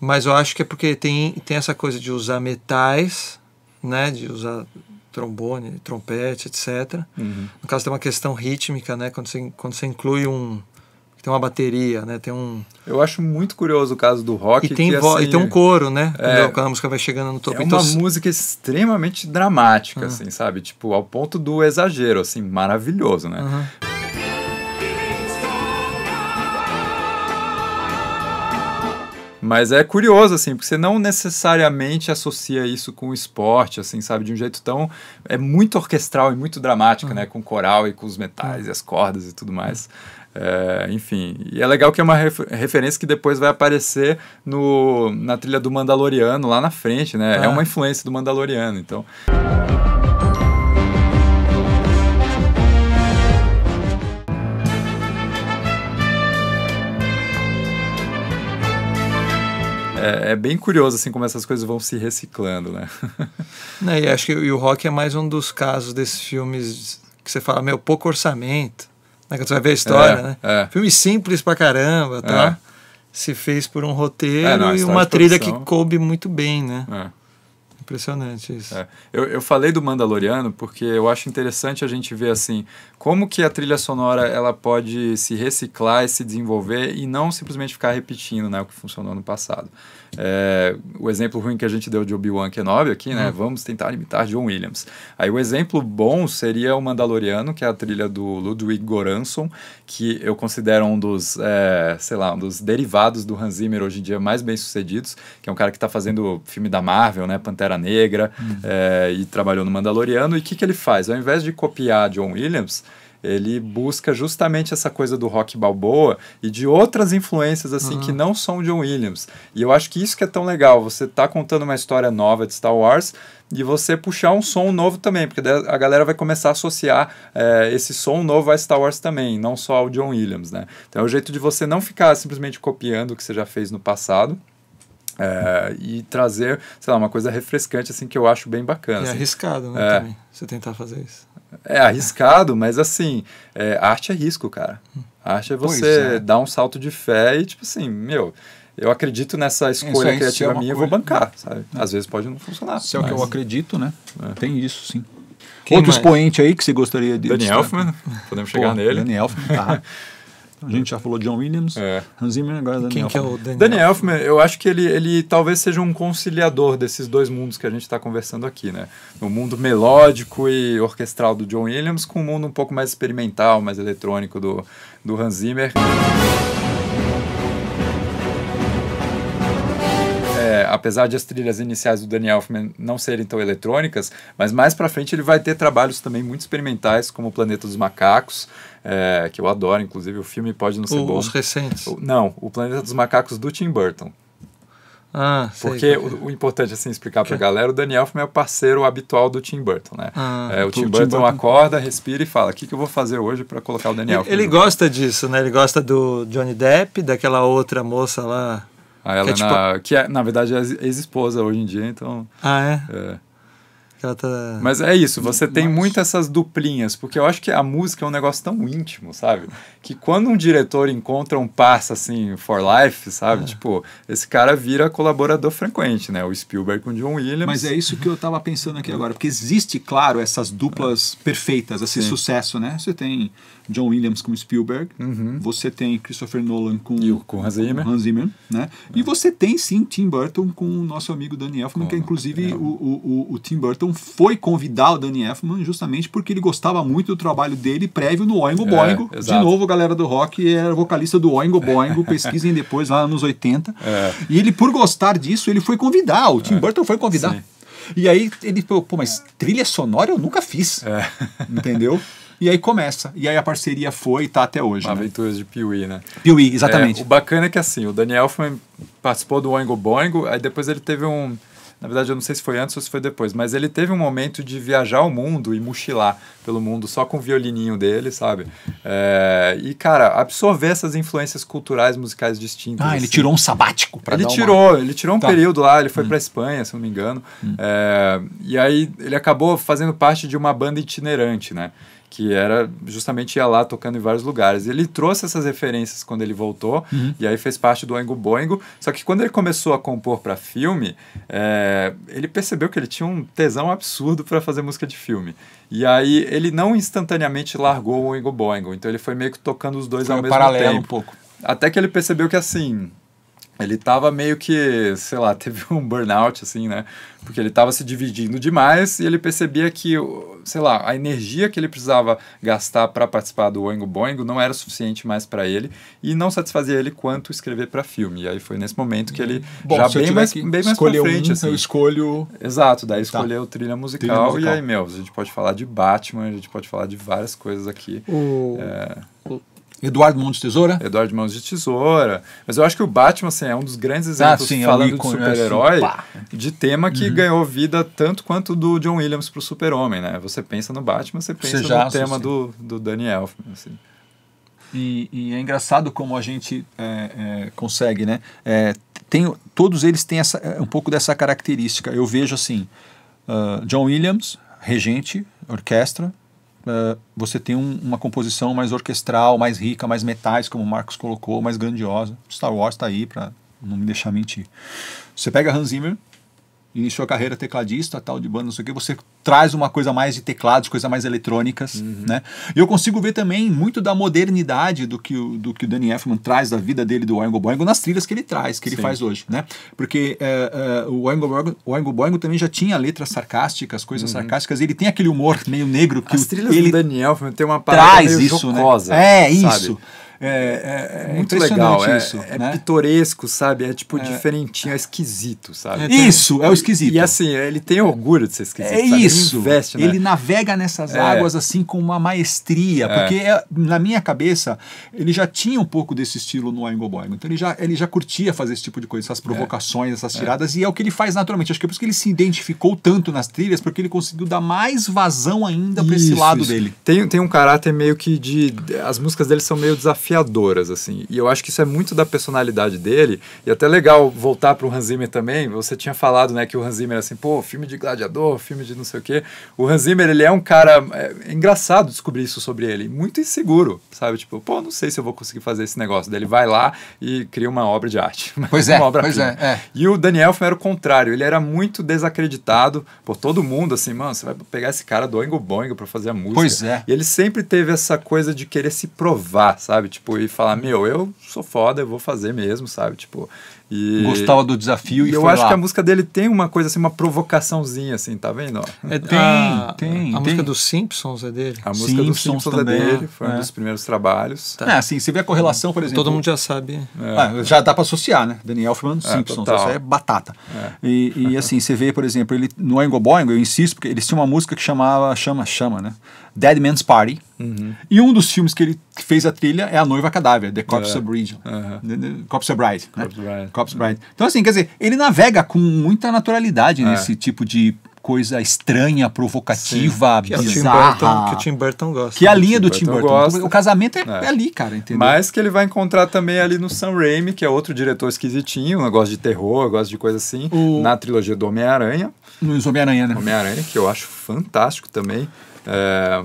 mas eu acho que é porque tem, tem essa coisa de usar metais, né? De usar trombone, trompete, etc. Uhum. No caso tem uma questão rítmica, né? Quando você, quando você inclui um tem uma bateria, né? Tem um. Eu acho muito curioso o caso do rock. E tem, que, assim, e tem um coro, né? É, quando a música vai chegando no topo. É então uma então... música extremamente dramática, uhum. assim, sabe? Tipo, ao ponto do exagero, assim, maravilhoso, né? Uhum. Mas é curioso, assim, porque você não necessariamente associa isso com o esporte, assim, sabe? De um jeito tão. É muito orquestral e muito dramático, uhum. né? Com coral e com os metais hum. e as cordas e tudo mais. Uhum. É, enfim, e é legal que é uma referência que depois vai aparecer no, na trilha do Mandaloriano lá na frente, né? É ah. uma influência do Mandaloriano, então. É, é, bem curioso assim como essas coisas vão se reciclando, né? [laughs] Não, né, e acho que o rock é mais um dos casos desses filmes que você fala, meu, pouco orçamento. Né? Que você vai ver a história, é, né? É. Filme simples pra caramba, tá? É. Se fez por um roteiro é, não, e uma trilha que coube muito bem, né? Impressionante isso. Eu, eu falei do Mandaloriano porque eu acho interessante a gente ver assim como que a trilha sonora ela pode se reciclar e se desenvolver e não simplesmente ficar repetindo né, o que funcionou no passado. É, o exemplo ruim que a gente deu de Obi-Wan Kenobi aqui, né? Uhum. Vamos tentar imitar John Williams. Aí o exemplo bom seria o Mandaloriano, que é a trilha do Ludwig Göransson, que eu considero um dos, é, sei lá, um dos derivados do Hans Zimmer hoje em dia mais bem sucedidos, que é um cara que está fazendo filme da Marvel, né? Pantera Negra, uhum. é, e trabalhou no Mandaloriano. E o que, que ele faz? Ao invés de copiar John Williams, ele busca justamente essa coisa do rock balboa e de outras influências assim uhum. que não são John Williams. E eu acho que isso que é tão legal, você tá contando uma história nova de Star Wars e você puxar um som novo também, porque a galera vai começar a associar é, esse som novo a Star Wars também, não só ao John Williams, né? Então é o jeito de você não ficar simplesmente copiando o que você já fez no passado, é, e trazer, sei lá, uma coisa refrescante, assim, que eu acho bem bacana. É assim. arriscado, né, é. também, você tentar fazer isso. É arriscado, mas assim, é, arte é risco, cara. arte é você é. dar um salto de fé e, tipo assim, meu, eu acredito nessa escolha aí, é criativa é minha, eu vou bancar, né? sabe? Às vezes pode não funcionar. Se é mas... o que eu acredito, né? É. Tem isso, sim. Quem Outro mais? expoente aí que você gostaria de. Daniel Elfman, [laughs] podemos chegar Pô, nele. Daniel Elfman, tá. [laughs] A gente já falou John Williams, é. Hans Zimmer, agora Daniel. Quem Elfman. que é o Daniel? Daniel Elfman, eu acho que ele, ele talvez seja um conciliador desses dois mundos que a gente está conversando aqui, né? O mundo melódico e orquestral do John Williams com o um mundo um pouco mais experimental, mais eletrônico do, do Hans Zimmer. apesar de as trilhas iniciais do Daniel Elfman não serem tão eletrônicas, mas mais para frente ele vai ter trabalhos também muito experimentais, como o Planeta dos Macacos, é, que eu adoro, inclusive o filme pode não ser o, bom. Os recentes? Não, o Planeta dos Macacos do Tim Burton. Ah, Porque O, é. o, importante, assim, explicar para a galera, o Daniel Elfman é o parceiro habitual do Tim Burton, né? Ah, é, o Tim, Tim Burton, acorda, respira e fala, o que, que eu vou fazer hoje para colocar o Daniel Ele, ele gosta disso, né? Ele gosta do Johnny Depp, daquela outra moça lá... A Helena, que é, tipo... que é na verdade, é ex-esposa hoje em dia, então. Ah, é? é. Tá... Mas é isso, você tem Nossa. muito essas duplinhas, porque eu acho que a música é um negócio tão íntimo, sabe? Que quando um diretor encontra um parça assim, for life, sabe? É. Tipo, esse cara vira colaborador frequente, né? O Spielberg com o John Williams. Mas é isso que eu tava pensando aqui agora, porque existe, claro, essas duplas é. perfeitas, esse Sim. sucesso, né? Você tem John Williams com Spielberg, uhum. você tem Christopher Nolan com, e com Hans Zimmer, com Hans Zimmer né? e é. você tem sim Tim Burton com o nosso amigo Danny Elfman, é, com que inclusive o, o, o, Tim Burton foi convidar o Danny Elfman justamente porque ele gostava muito do trabalho dele prévio no Oingo é, Boingo. É, de novo, galera do rock, era vocalista do Oingo Boingo, [laughs] pesquisem depois lá nos 80. É. E ele, por gostar disso, ele foi convidar, o Tim é. Burton foi convidar. Sim. E aí ele falou, pô, mas trilha sonora eu nunca fiz. É. Entendeu? [laughs] E aí começa. E aí a parceria foi e tá até hoje. Né? Aventuras de Piuí, né? Piuí, exatamente. É, o bacana é que assim, o Daniel participou do Oingo Boingo, aí depois ele teve um. Na verdade, eu não sei se foi antes ou se foi depois, mas ele teve um momento de viajar o mundo e mochilar pelo mundo só com o violininho dele, sabe? É, e, cara, absorver essas influências culturais, musicais distintas. Ah, assim. ele tirou um sabático para Ele tirou, uma... ele tirou um tá. período lá, ele foi hum. para Espanha, se não me engano. Hum. É, e aí ele acabou fazendo parte de uma banda itinerante, né? que era justamente ia lá tocando em vários lugares. Ele trouxe essas referências quando ele voltou uhum. e aí fez parte do Oingo Boingo. Só que quando ele começou a compor para filme, é, ele percebeu que ele tinha um tesão absurdo para fazer música de filme. E aí ele não instantaneamente largou o Oingo Boingo. Então ele foi meio que tocando os dois foi ao mesmo paralelo tempo. um pouco. Até que ele percebeu que assim, ele tava meio que, sei lá, [laughs] teve um burnout, assim, né? Porque ele tava se dividindo demais e ele percebia que, sei lá, a energia que ele precisava gastar para participar do Oingo Boingo não era suficiente mais para ele e não satisfazia ele quanto escrever para filme. E aí foi nesse momento que ele, hum. Bom, já bem mais, bem mais pra frente, um, assim. Eu escolho... Exato, daí tá. escolheu trilha musical, trilha musical e aí, meu, a gente pode falar de Batman, a gente pode falar de várias coisas aqui. O... É... o Eduardo Mão de Tesoura? Eduardo Mão de Tesoura. Mas eu acho que o Batman assim, é um dos grandes ah, exemplos, ah, sim, é falando de né? super-herói, assim, de tema que uhum. ganhou vida tanto quanto do John Williams para o Super-Homem, né? Você pensa no Batman, você pensa você já, no tema do, do Daniel assim. E, e, é engraçado como a gente é, é, consegue, né? É, tem, todos eles têm essa, é, um pouco dessa característica. Eu vejo assim, uh, John Williams, regente, orquestra, ah, você tem um, uma composição mais orquestral, mais rica, mais metais, como o Marcos colocou, mais grandiosa. Star Wars está aí para não me deixar mentir. Você pega Hans Zimmer, iniciou a carreira tecladista, tal, de banda, não sei o que, você traz uma coisa mais de teclados, coisa mais eletrônicas, uhum. né? E eu consigo ver também muito da modernidade do que o, do que o Danny Elfman traz da vida dele do Oingo Boingo nas trilhas que ele traz, que ele Sim. faz hoje, né? Porque eh, eh, o, Oingo Boingo, o Oingo Boingo também já tinha letras sarcásticas, coisas uhum. sarcásticas, ele tem aquele humor meio negro que As trilhas ele do Danny Elfman tem uma parada traz meio isso, né? jocosa, né? É, sabe? isso. É, é, é muito legal, é, isso, é né? pitoresco, sabe? É tipo é. diferentinho, é esquisito, sabe? É, isso, é o esquisito. E, e, assim, ele tem orgulho de ser esquisito. É sabe? isso. Ele, investe, né? ele navega nessas é. águas assim com uma maestria, porque na minha cabeça ele já tinha um pouco desse estilo no Oingo Boingo. Então ele já, ele já curtia fazer esse tipo de coisa, essas provocações, essas tiradas, e é o que ele faz naturalmente. Acho que é por isso que ele se identificou tanto nas trilhas, porque ele conseguiu dar mais vazão ainda para esse lado isso. dele. Tem, tem um caráter meio que de. As músicas dele são meio desafiadoras desafiadoras, assim. E eu acho que isso é muito da personalidade dele. E até legal voltar para o Hans Zimmer também. Você tinha falado, né, que o Hans Zimmer assim, pô, filme de gladiador, filme de não sei o quê. O Hans Zimmer, ele é um cara... É engraçado descobrir isso sobre ele. Muito inseguro, sabe? Tipo, pô, não sei se eu vou conseguir fazer esse negócio. Daí ele vai lá e cria uma obra de arte. [laughs] Pois é, pois é, é, E o Daniel Elfman era o contrário. Ele era muito desacreditado por todo mundo, assim, mano, você vai pegar esse cara do Oingo Boingo para fazer a música. Pois é. E ele sempre teve essa coisa de querer se provar, sabe? Tipo, tipo, e falar, meu, eu sou foda, eu vou fazer mesmo, sabe? Tipo, e... Gostava do desafio e, e eu acho lá. que a música dele tem uma coisa assim, uma provocaçãozinha, assim, tá vendo? É, tem, a, ah, tem. A tem. música dos Simpsons é dele. A música Simpsons dos Simpsons é também, é dele, foi um é. dos primeiros trabalhos. Tá. É, assim, você vê a correlação, por exemplo. Todo mundo já sabe. É. Ah, já dá para associar, né? Daniel Elfman, Simpsons, isso é batata. E, e, assim, você vê, por exemplo, ele no Oingo Boingo, eu insisto, porque eles tinham uma música que chamava Chama Chama, né? Dead Man's Party. Uhum. E um dos filmes que ele fez a trilha é A Noiva Cadáver, The Corpse é. Bride, Region. Né? Uhum. Corpse of Bride. Corpse, né? Bride. Corpse Bride. Então, assim, quer dizer, ele navega com muita naturalidade é. nesse tipo de coisa estranha, provocativa, Sim, que é Burton, que o Tim Burton gosta. Que a é né? linha do Tim Burton. Burton. Gosta. O casamento é, é, ali, cara, entendeu? Mas que ele vai encontrar também ali no Sam Raimi, que é outro diretor esquisitinho, um negócio de terror, um negócio de coisa assim, o... na trilogia do Homem-Aranha. No Homem-Aranha, né? Homem-Aranha, que eu acho fantástico também. É,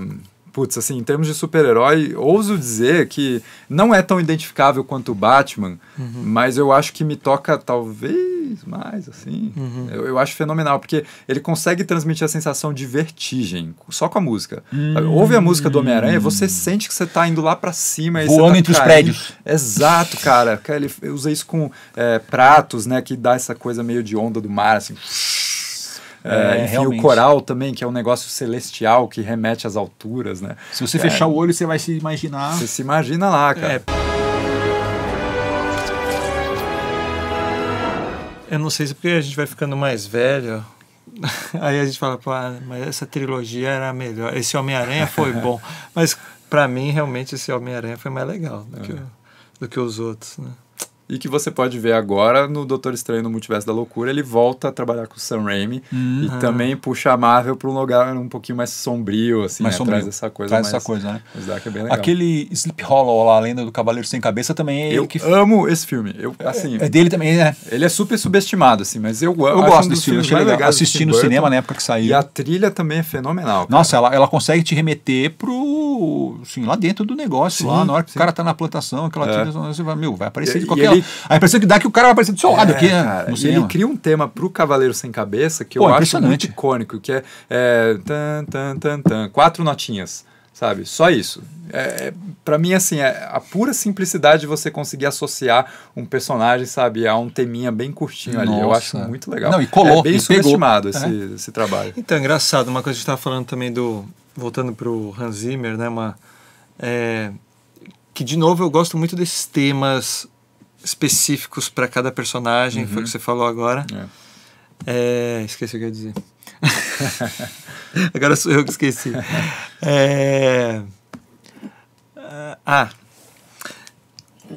putz, assim, em termos de super-herói, ouso dizer que não é tão identificável quanto o Batman, uhum. mas eu acho que me toca talvez mais, assim. Uhum. Eu, eu, acho fenomenal, porque ele consegue transmitir a sensação de vertigem só com a música. Uhum. Ouve a música do Homem-Aranha, você hum. sente que você está indo lá para cima. Voando tá entre caindo. os prédios. Exato, cara. Eu usei isso com é, pratos, né, que dá essa coisa meio de onda do mar, assim é, é, enfim, o coral também, que é um negócio celestial que remete às alturas, né? Se você fechar é. o olho, você vai se imaginar. Você se imagina lá, é. cara. Eu não sei se porque a gente vai ficando mais velho. [laughs] Aí a gente fala, Pô, mas essa trilogia era melhor. Esse Homem-Aranha foi [laughs] bom. mas para mim, realmente, esse Homem-Aranha foi mais legal do, é. que, do que, os outros, né? e que você pode ver agora no Doutor Estranho no Multiverso da Loucura, ele volta a trabalhar com o Sam Raimi uhum. e também puxa a Marvel para um lugar um pouquinho mais sombrio, assim, mais né? sombrio. traz essa coisa. Traz mais, essa coisa, né? Mas é bem legal. Aquele Sleep Hollow lá, a lenda do Cavaleiro Sem Cabeça também é Eu que... amo esse filme. Eu, é, assim, é, dele também, né? Ele é super subestimado, assim, mas eu amo. Eu gosto um desse filme, achei legal. legal assisti no cinema na época que saiu. E a trilha também é fenomenal. Cara. Nossa, ela, ela consegue te remeter pro... Assim, lá dentro do negócio, sim, lá na hora sim. que o cara tá na plantação, aquela é. trilha, você vai, meu, vai aparecer e, de qualquer a impressão é que dá é que o cara vai aparecer do seu lado é, aqui. Né? Cara, ele cria um tema pro Cavaleiro Sem Cabeça que Pô, eu acho muito icônico, que é, é tan, tan, tan, tan, quatro notinhas sabe? Só isso. É, é para mim, assim, é a pura simplicidade de você conseguir associar um personagem, sabe, a um teminha bem curtinho Nossa. ali. Eu acho muito legal. Não, e colou, é bem subestimado pegou. esse, é. esse trabalho. Então, é engraçado, uma coisa que a gente estava falando também do. Voltando pro Hans Zimmer, né? Uma, é, que, de novo, eu gosto muito desses temas específicos para cada personagem, uhum. foi o uhum. que você falou agora. É. É, esqueci o que eu ia dizer. [laughs] agora sou eu que esqueci. É, ah,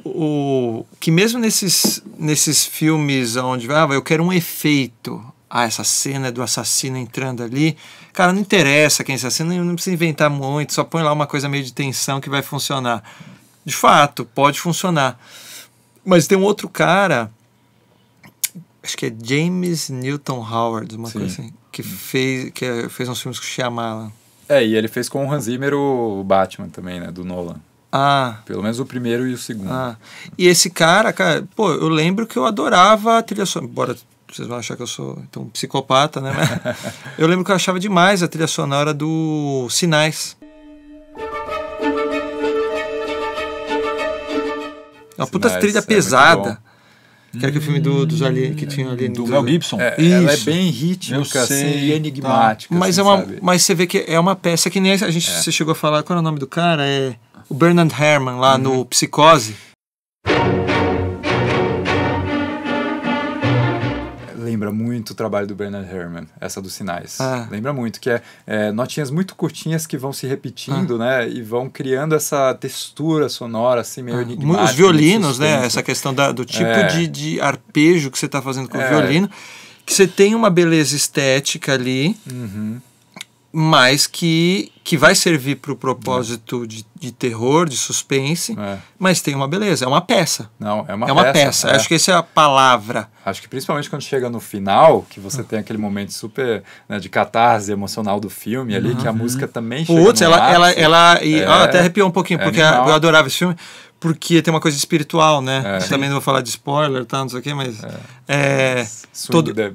o que mesmo nesses, nesses filmes onde ah, eu quero um efeito ah, essa cena é do assassino entrando ali, cara, não interessa quem é assassino, não precisa inventar muito, só põe lá uma coisa meio de tensão que vai funcionar. De fato, pode funcionar. Mas tem um outro cara, acho que é James Newton Howard, uma Sim. coisa assim, que fez, que fez uns filmes com Shyamalan. É, e ele fez com o Hans Zimmer o Batman também, né, do Nolan. Ah. Pelo menos o primeiro e o segundo. Ah. E esse cara, cara, pô, eu lembro que eu adorava a trilha sonora, embora vocês vão achar que eu sou então um psicopata, né? [laughs] eu lembro que eu achava demais a trilha sonora do Sinais. É uma puta Sinais, trilha é pesada. que era aquele filme do, do Alien, que tinha ali do, do Mel Gibson. É, Isso. Ela é bem rítmica, assim, e tá. enigmática. Tá. Mas, assim, é uma, mas você vê que é uma peça que nem a gente é. você chegou a falar. Qual era o nome do cara? É o Bernard Herrmann, lá uhum. no Psicose lembra muito o trabalho do Bernard Herrmann, essa dos sinais. Ah. Lembra muito, que é, é, notinhas muito curtinhas que vão se repetindo, ah. né? E vão criando essa textura sonora, assim, meio ah. enigmática. Os violinos, né? Essa questão da, do tipo é. de, de arpejo que você está fazendo com o é. violino. Que você tem uma beleza estética ali. Uhum mas que, que vai servir para o propósito é. de, de, terror, de suspense, é. mas tem uma beleza, é uma peça. Não, é uma é peça. Uma peça. É. Acho que essa é a palavra. Acho que principalmente quando chega no final, que você tem aquele momento super né, de catarse emocional do filme ali, uhum. que a uhum. música também chega Putz, ela, ela, ela, e, é, ó, até arrepiou um pouquinho, é porque animal. eu adorava esse filme, porque tem uma coisa espiritual, né? É. Também não vou falar de spoiler, tá, não sei o quê, mas... É. É, todo... The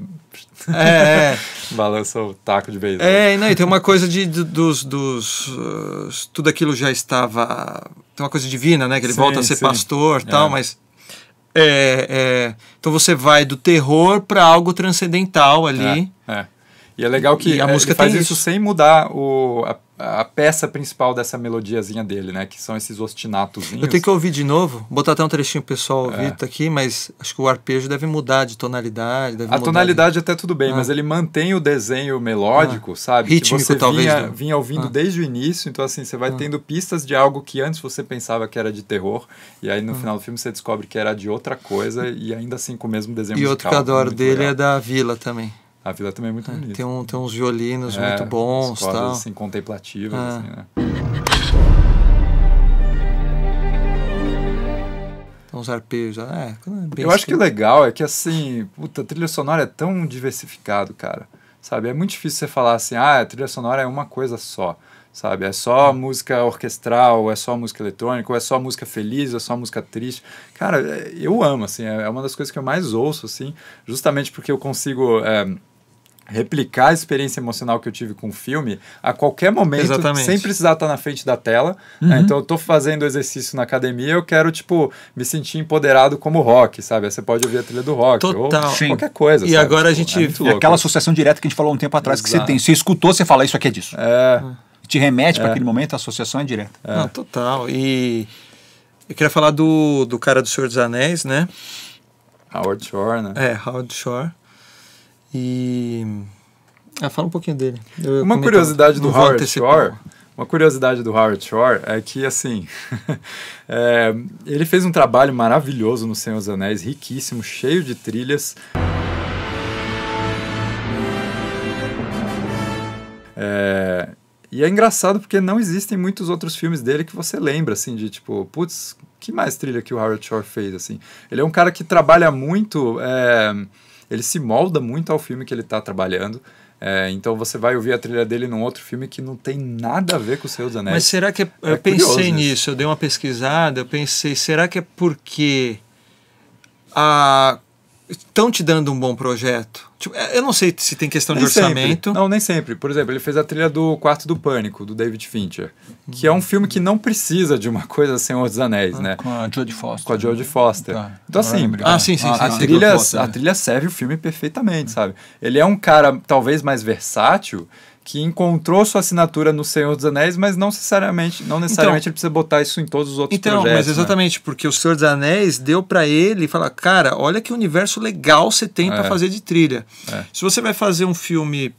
é, é. [laughs] o taco de beisebol. Né? É, não, e tem uma coisa de, de dos, dos uh, tudo aquilo já estava, tem uma coisa divina, né, que ele sim, volta a ser sim. pastor, tal, é. mas é, é, então você vai do terror para algo transcendental ali. É, é. E é legal que e a é, música faz isso, isso, sem mudar o, a a peça principal dessa melodiazinha dele, né? Que são esses ostinatos. Eu tenho que ouvir de novo, botar até um trechinho pessoal é. ouvir, é. tá aqui, mas acho que o arpejo deve mudar de tonalidade. a tonalidade de... até tudo bem, ah. mas ele mantém o desenho melódico, ah. sabe? Rítmico, que você talvez. Vinha, né? vinha ouvindo ah. desde o início, então assim, você vai ah. tendo pistas de algo que antes você pensava que era de terror, e aí no ah. final do filme você descobre que era de outra coisa, e ainda assim com o mesmo desenho E musical, outro que eu adoro dele legal. é da Vila também a vila também é muito é, bonita. Tem, um, tem uns violinos é, muito bons. Quadros, tal. Tá? assim, contemplativas, é. assim, né? uns arpejos. É, é Eu acho que legal é que, assim, puta, a trilha sonora é tão diversificado, cara. Sabe? É muito difícil você falar assim, ah, a trilha sonora é uma coisa só. Sabe? É só é. música orquestral, é só música eletrônica, é só música feliz, é só música triste. Cara, eu amo, assim, é uma das coisas que eu mais ouço, assim, justamente porque eu consigo. É, replicar a experiência emocional que eu tive com o filme a qualquer momento, Exatamente. sem precisar estar na frente da tela. Né? Uhum. Né? Então eu estou fazendo exercício na academia, eu quero, tipo, me sentir empoderado como rock, sabe? Você pode ouvir a trilha do rock Total. ou Sim. qualquer coisa. E sabe? agora a gente. É aquela associação direta que a gente falou um tempo atrás, Exato. que você tem, você escutou, você fala, isso aqui é disso. É. Te remete é. para aquele momento, a associação é direta. É. Não, total. E eu queria falar do, do cara do Senhor dos Anéis, né? Howard Shore, né? É, Howard Shore. E. Ah, fala um pouquinho dele. Eu uma curiosidade do Howard Shore. Uma curiosidade do Howard Shore é que, assim, [laughs] é, ele fez um trabalho maravilhoso no Senhor dos Anéis, riquíssimo, cheio de trilhas. É, e é engraçado porque não existem muitos outros filmes dele que você lembra, assim, de tipo, putz, que mais trilha que o Howard Shore fez, assim? Ele é um cara que trabalha muito. É, ele se molda muito ao filme que ele está trabalhando. É, então você vai ouvir a trilha dele num outro filme que não tem nada a ver com o Senhor dos Anéis. Mas será que. É, eu é pensei nisso, eu dei uma pesquisada, eu pensei, será que é porque a estão te dando um bom projeto? Tipo, é, eu não sei se tem questão nem de orçamento. Sempre. Não, nem sempre. Por exemplo, ele fez a trilha do Quarto do Pânico, do David Fincher, que é um filme que não precisa de uma [laughs] coisa sem dos Anéis, ah, né? Com a Jodie Foster. Com a né? Jodie Foster. Tá. Então, assim, ah, sim, sim, a, sim, a, trilha, é. a trilha serve o filme perfeitamente, sabe? Ele é um cara talvez mais versátil, que encontrou sua assinatura no Senhor dos Anéis, mas não necessariamente, não necessariamente então, ele precisa botar isso em todos os outros então, projetos. Então, né? mas exatamente, né? porque o Senhor dos Anéis deu para ele falar, cara, olha que universo legal você tem é. para fazer de trilha. É. Se você vai fazer um filme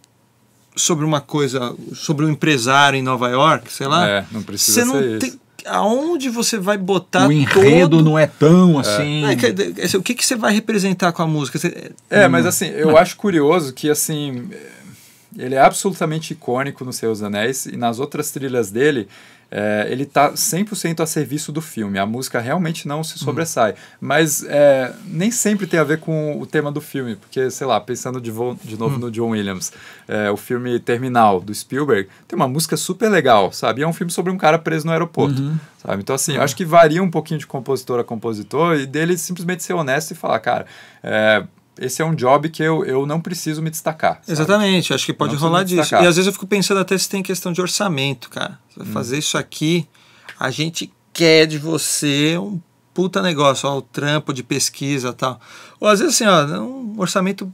sobre uma coisa, sobre um empresário em Nova York, sei lá, é, não precisa você não isso. tem aonde você vai botar o enredo todo... não é tão é. assim é. o que que você vai representar com a música você... é hum. mas assim eu acho curioso que assim ele é absolutamente icônico no Seus Anéis e nas outras trilhas dele, é, ele tá 100% a serviço do filme. A música realmente não se hum. sobressai. Uhum. Mas é, nem sempre tem a ver com o tema do filme, porque, sei lá, pensando de, de novo uhum. no John Williams, é, o filme Terminal, do Spielberg, tem uma música super legal, sabe? E é um filme sobre um cara preso no aeroporto. Uhum. Sabe? Então, assim, é. acho que varia um pouquinho de compositor a compositor e dele simplesmente ser honesto e falar, cara, é, esse é um job que eu, eu não preciso me destacar. Sabe? Exatamente, acho que pode não rolar disso. E às vezes eu fico pensando até se tem questão de orçamento, cara. Hum. Fazer isso aqui, a gente quer de você um puta negócio, ó, o trampo de pesquisa tal. Ou às vezes assim, ó, um orçamento.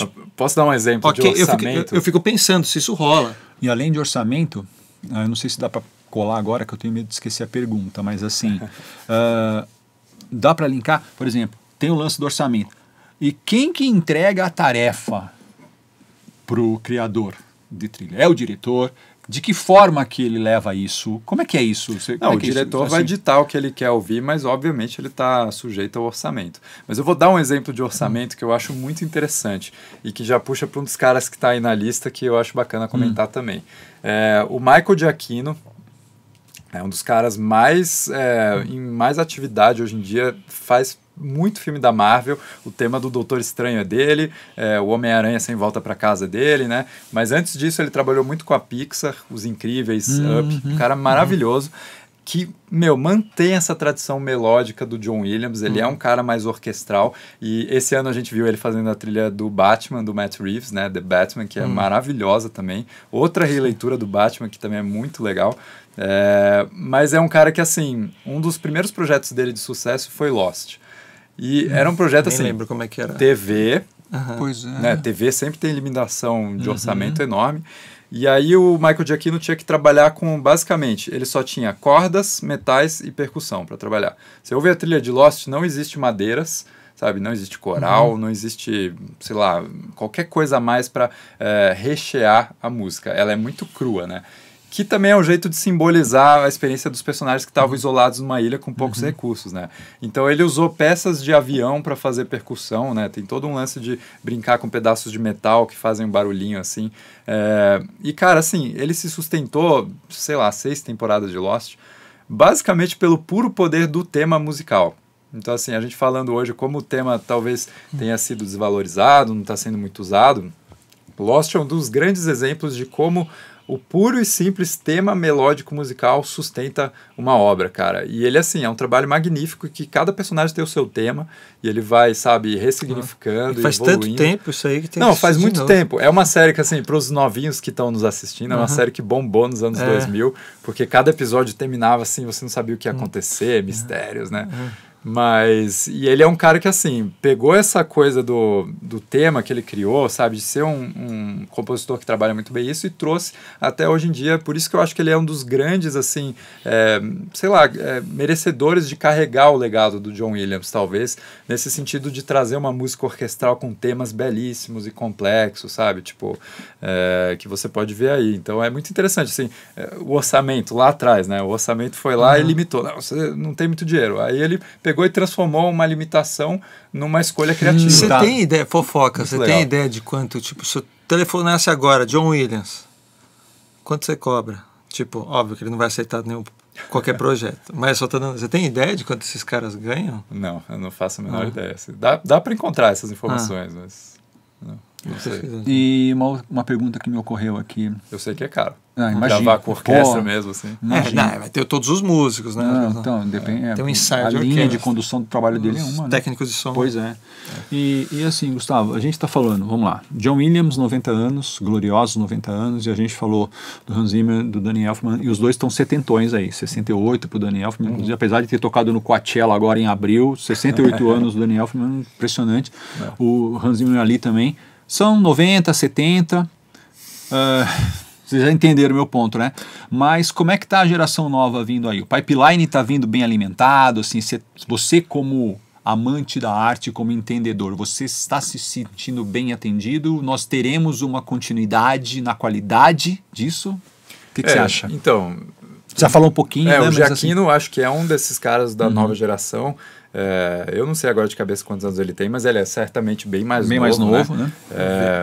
Ah, posso dar um exemplo okay, de orçamento? Eu fico, eu, eu fico pensando se isso rola. E além de orçamento, ah, eu não sei se dá para colar agora, que eu tenho medo de esquecer a pergunta, mas assim, uh, [laughs] dá para linkar, por exemplo, tem o lance do orçamento. E quem que entrega a tarefa para o criador de trilha? É o diretor? De que forma que ele leva isso? Como é que é isso? Você, não, é o é diretor assim? vai ditar o que ele quer ouvir, mas obviamente ele está sujeito ao orçamento. Mas eu vou dar um exemplo de orçamento que eu acho muito interessante e que já puxa para um dos caras que está aí na lista que eu acho bacana comentar hum. também. É, o Michael Giacchino, é um dos caras mais é, em mais atividade hoje em dia, faz muito filme da Marvel. O tema do Doutor Estranho é dele, é, o Homem-Aranha sem volta para casa é dele, né? Mas antes disso, ele trabalhou muito com a Pixar, Os Incríveis, uhum. Up, um cara maravilhoso. Uhum. Que, meu, mantém essa tradição melódica do John Williams. Ele é uhum. é um cara mais orquestral. E esse ano a gente viu ele fazendo a trilha do Batman, do Matt Reeves, né? The Batman, que é uhum. maravilhosa também. Outra releitura do Batman, que também é muito legal. É, mas é um cara que, assim, um dos primeiros projetos dele de sucesso foi Lost. E era um projeto Nem assim. lembro como é que era. TV. Uhum. Pois é. Né, TV sempre tem limitação de uhum. orçamento uhum. enorme. E aí o Michael Giacchino tinha que trabalhar com, basicamente, ele só tinha cordas, metais e percussão para trabalhar. Você ouve a trilha de Lost, não existe madeiras, sabe? Não existe coral, uhum. não existe, sei lá, qualquer coisa a mais para é, eh, rechear a música. Ela é muito crua, né? Que também é um jeito de simbolizar a experiência dos personagens que estavam uhum. isolados numa ilha com poucos uhum. recursos, né? Então ele usou peças de avião para fazer percussão, né? Tem todo um lance de brincar com pedaços de metal que fazem um barulhinho assim. É... E, cara, assim, ele se sustentou, sei lá, seis temporadas de Lost, basicamente pelo puro poder do tema musical. Então, assim, a gente falando hoje como o tema talvez hum. tenha sido desvalorizado, não está sendo muito usado, Lost é um dos grandes exemplos de como o puro e simples tema melódico musical sustenta uma obra, cara. E ele, assim, é um trabalho magnífico que cada personagem tem o seu tema e ele vai, sabe, ressignificando. Ah, faz evoluindo. tanto tempo isso aí que tem Não, que faz muito tempo. É uma série que, assim, para os novinhos que estão nos assistindo, uhum. é uma série que bombou nos anos é. 2000, porque cada episódio terminava assim, você não sabia o que ia hum. acontecer, uhum. mistérios, né? Uhum. Mas. E ele é um cara que, assim, pegou essa coisa do, do tema que ele criou, sabe? De ser um, um, compositor que trabalha muito bem isso e trouxe até hoje em dia. Por isso que eu acho que ele é um dos grandes, assim, é, sei lá, é, merecedores de carregar o legado do John Williams, talvez, nesse sentido de trazer uma música orquestral com temas belíssimos e complexos, sabe? Tipo, é, que você pode ver aí. Então é muito interessante, assim, é, o orçamento lá atrás, né? O orçamento foi lá uhum. e limitou. Não, você não tem muito dinheiro. Aí ele pegou pegou e transformou uma limitação numa escolha criativa. Você tá. tem ideia, fofoca, você tem ideia de quanto, tipo, se eu telefonasse agora, John Williams, quanto você cobra? Tipo, óbvio que ele não vai aceitar nenhum qualquer [laughs] projeto. Mas só tá dando, você tem ideia de quanto esses caras ganham? Não, eu não faço a menor ah. ideia. Assim. Dá, dá para encontrar essas ah. informações, ah. mas. Não sei. E uma, uma pergunta que me ocorreu aqui. Eu sei que é caro. Ah, imagina. Gravar com orquestra Pô, mesmo, assim. É, não, vai ter todos os músicos, né? Não, então, depende. É, é tem um ensaio A de linha de condução do trabalho dele é uma. Né? Técnicos de som. Pois é. é. E, e assim, Gustavo, a gente está falando, vamos lá. John Williams, 90 anos, gloriosos 90 anos, e a gente falou do Hans Zimmer, do Danny Elfman, e os dois estão setentões aí. 68 o Danny Elfman, uhum. apesar de ter tocado no Coachella agora em abril, 68 [laughs] anos do Danny Elfman, impressionante. É. O Hans Zimmer ali também. São 90, 70. Uh, vocês já entenderam meu ponto, né? Mas como é que está a geração nova vindo aí? O pipeline está vindo bem alimentado, assim, se você como amante da arte, como entendedor, você está se sentindo bem atendido? Nós teremos uma continuidade na qualidade disso? O que, que é, você acha? Então, já falou um pouquinho, é, né? O Giaquino assim... acho que é um desses caras da uhum. nova geração é, eu não sei agora de cabeça quantos anos ele tem, mas ele é certamente bem mais bem novo. Bem mais novo, né? né?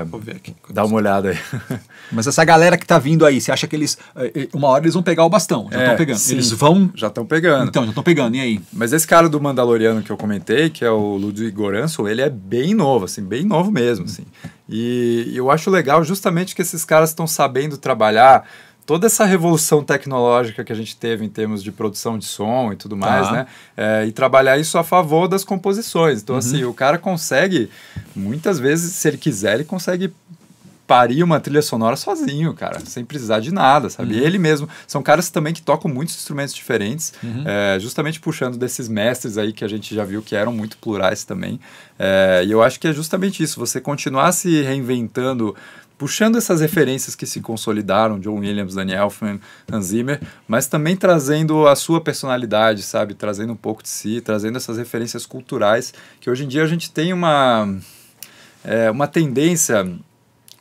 É, vou, ver, vou ver aqui. Dá uma olhada aí. [laughs] Mas essa galera que tá vindo aí, você acha que eles. É, é, uma hora eles vão pegar o bastão? Já estão é, pegando. Sim, eles vão. Já estão pegando. Então, já estão pegando, e aí? Mas esse cara do Mandaloriano que eu comentei, que é o Ludwig Goranson, ele é bem novo, assim, bem novo mesmo, assim. E eu acho legal justamente que esses caras estão sabendo trabalhar toda essa revolução tecnológica que a gente teve em termos de produção de som e tudo mais, tá. né? É, e trabalhar isso a favor das composições. Então, assim, uhum. assim, o cara consegue, muitas vezes, se ele quiser, ele consegue parir uma trilha sonora sozinho, cara, sem precisar de nada, sabe? Uhum. Ele mesmo. São caras também que tocam muitos instrumentos diferentes, uhum. é, justamente puxando desses mestres aí que a gente já viu que eram muito plurais também. É, e eu acho que é justamente isso, você continuar se reinventando puxando essas referências que se consolidaram, John Williams, Daniel Elfman, Hans Zimmer, mas também trazendo a sua personalidade, sabe, trazendo um pouco de si, trazendo essas referências culturais, que hoje em dia a gente tem uma, é, uma tendência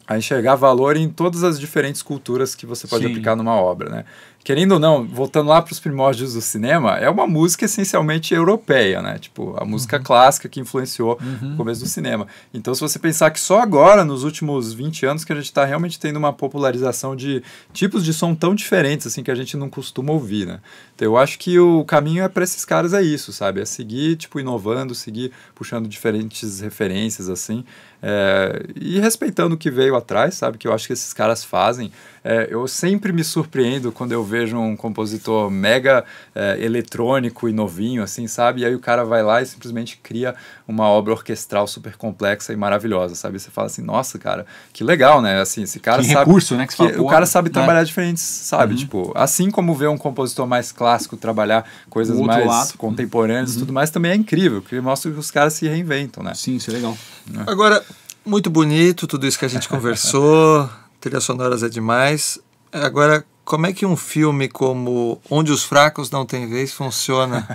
a enxergar valor em todas as diferentes culturas que você pode Sim. aplicar numa obra, né? querendo ou não, voltando lá para os primórdios do cinema, é uma música essencialmente europeia, né? Tipo, a música uhum. clássica que influenciou uhum. o começo do cinema. Então, se você pensar que só agora, nos últimos 20 anos, que a gente está realmente tendo uma popularização de tipos de som tão diferentes, assim, que a gente não costuma ouvir, né? Então, eu acho que o caminho é para esses caras é isso, sabe? É seguir, tipo, inovando, seguir puxando diferentes referências, assim. É, e respeitando o que veio atrás, sabe? Que eu acho que esses caras fazem. É, eu sempre me surpreendo quando eu vejo um compositor mega é, eletrônico e novinho, assim, sabe? E aí o cara vai lá e simplesmente cria uma obra orquestral super complexa e maravilhosa, sabe? Você fala assim, nossa, cara, que legal, né? Assim, esse cara que sabe. recurso, né? Que, que o cara sabe né? trabalhar diferentes, sabe? Uhum. Tipo, assim como ver um compositor mais clássico trabalhar coisas mais lado. contemporâneas e tudo uhum. mais, também é incrível, porque mostra que os caras se reinventam, né? Sim, isso é legal. Né? Agora, muito bonito tudo isso que a gente conversou, [laughs] trilhas sonoras é demais. Agora, como é que um filme como Onde os Fracos Não Têm Vez funciona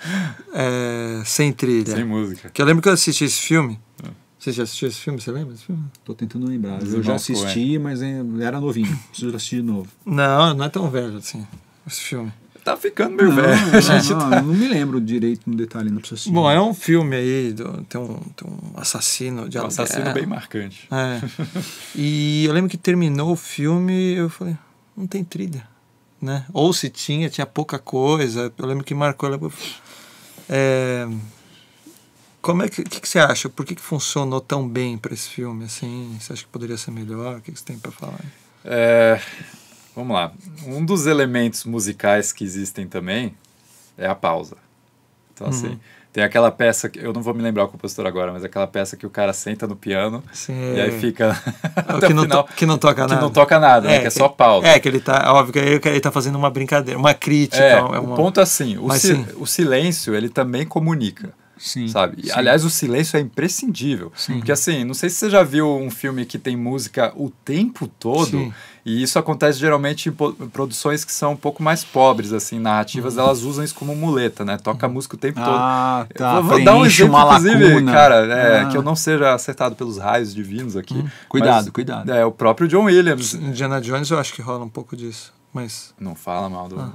[laughs] é, sem trilha? Sem música. Que eu lembro que eu assisti esse filme. Hum. Você já assistiu esse filme? Você lembra desse filme? Tô tentando lembrar. Eu, eu já assisti, é. mas era novinho. Preciso assistir de novo. Não, não é tão velho assim, esse filme tá ficando meio não, velho. [laughs] Não, não, tá... não, me lembro direito no detalhe, não preciso. Bom, é um filme aí, do, tem, um, tem um assassino de é um assassino bem marcante. É. e eu lembro que terminou o filme eu falei, não tem trilha. Né? Ou se tinha, tinha pouca coisa. Eu lembro que marcou. Ela... É, como é que, que, que, você acha? Por que, que funcionou tão bem para esse filme? Assim, você acha que poderia ser melhor? O que, que você tem para falar? É, Vamos lá. Um dos elementos musicais que existem também é a pausa. Então, assim, uhum. assim, tem aquela peça, que eu não vou me lembrar o compositor agora, mas aquela peça que o cara senta no piano Sim. e aí fica. [laughs] É, até que, não final, que não toca que nada. Que não toca nada, né, é, né? Que, é só pausa. É, que ele tá. É óbvio que ele tá fazendo uma brincadeira, uma crítica. É, é uma, o ponto é assim: o, si, o silêncio ele também comunica. Sim, sabe? Sim. Aliás, o silêncio é imprescindível. Sim. Porque assim, não sei se você já viu um filme que tem música o tempo todo, sim. e isso acontece geralmente em produções que são um pouco mais pobres, assim, narrativas, uhum. elas usam isso como muleta, né? Toca uhum. música o tempo ah, todo. Tá. Eu vou dar um exemplo, uma inclusive, lacuna. cara, é, ah. que eu não seja acertado pelos raios divinos aqui. Hum. Cuidado, mas, cuidado. É, o próprio John Williams. Indiana Jones eu acho que rola um pouco disso, mas... Não fala mal do... Ah.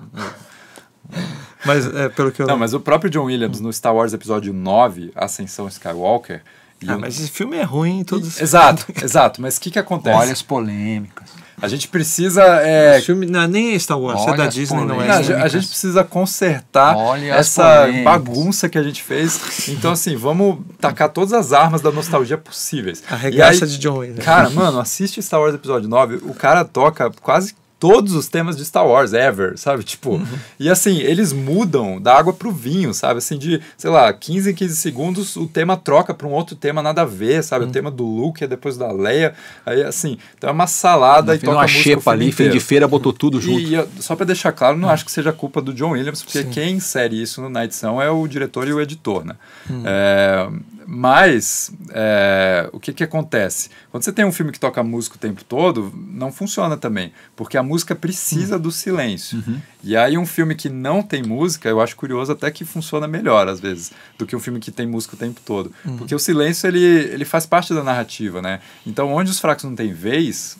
[laughs] mas é, pelo que eu. Não, mas o próprio John Williams no Star Wars Episódio 9, Ascensão Skywalker. Ah, mas esse filme é ruim em todos os Exato, [laughs] exato. Mas o que, que acontece? Olha as polêmicas. A gente precisa. É... Filme, não, é nem Star Wars, é Olha é da Disney, polêmicas. não é. Não, a, a gente precisa consertar Olha essa bagunça que a gente fez. Então, assim, vamos tacar todas as armas da nostalgia possíveis. A regaça aí, de John Wayne. Cara, mano, assiste Star Wars Episódio 9. O cara toca quase todos os temas de Star Wars ever, sabe? Tipo, uhum. e assim, eles mudam da água pro vinho, sabe? Assim, de, sei lá, 15 em 15 segundos o tema troca para um outro tema nada a ver, sabe? Uhum. O tema do Luke é depois da Leia. Aí, assim, então é uma salada no e toca uma xepa ali, inteiro. fim de feira botou tudo junto. E, e só para deixar claro, não uhum. acho que seja culpa do John Williams, porque Sim. quem insere isso na edição é o diretor e o editor, né? Uhum. É, mas é, o que, que acontece? Quando você tem um filme que toca música o tempo todo, não funciona também, porque a música precisa uhum. do silêncio. Uhum. E aí um filme que não tem música, eu acho curioso até que funciona melhor às vezes do que um filme que tem música o tempo todo, uhum. porque o silêncio ele, ele faz parte da narrativa, né? Então onde os fracos não têm vez,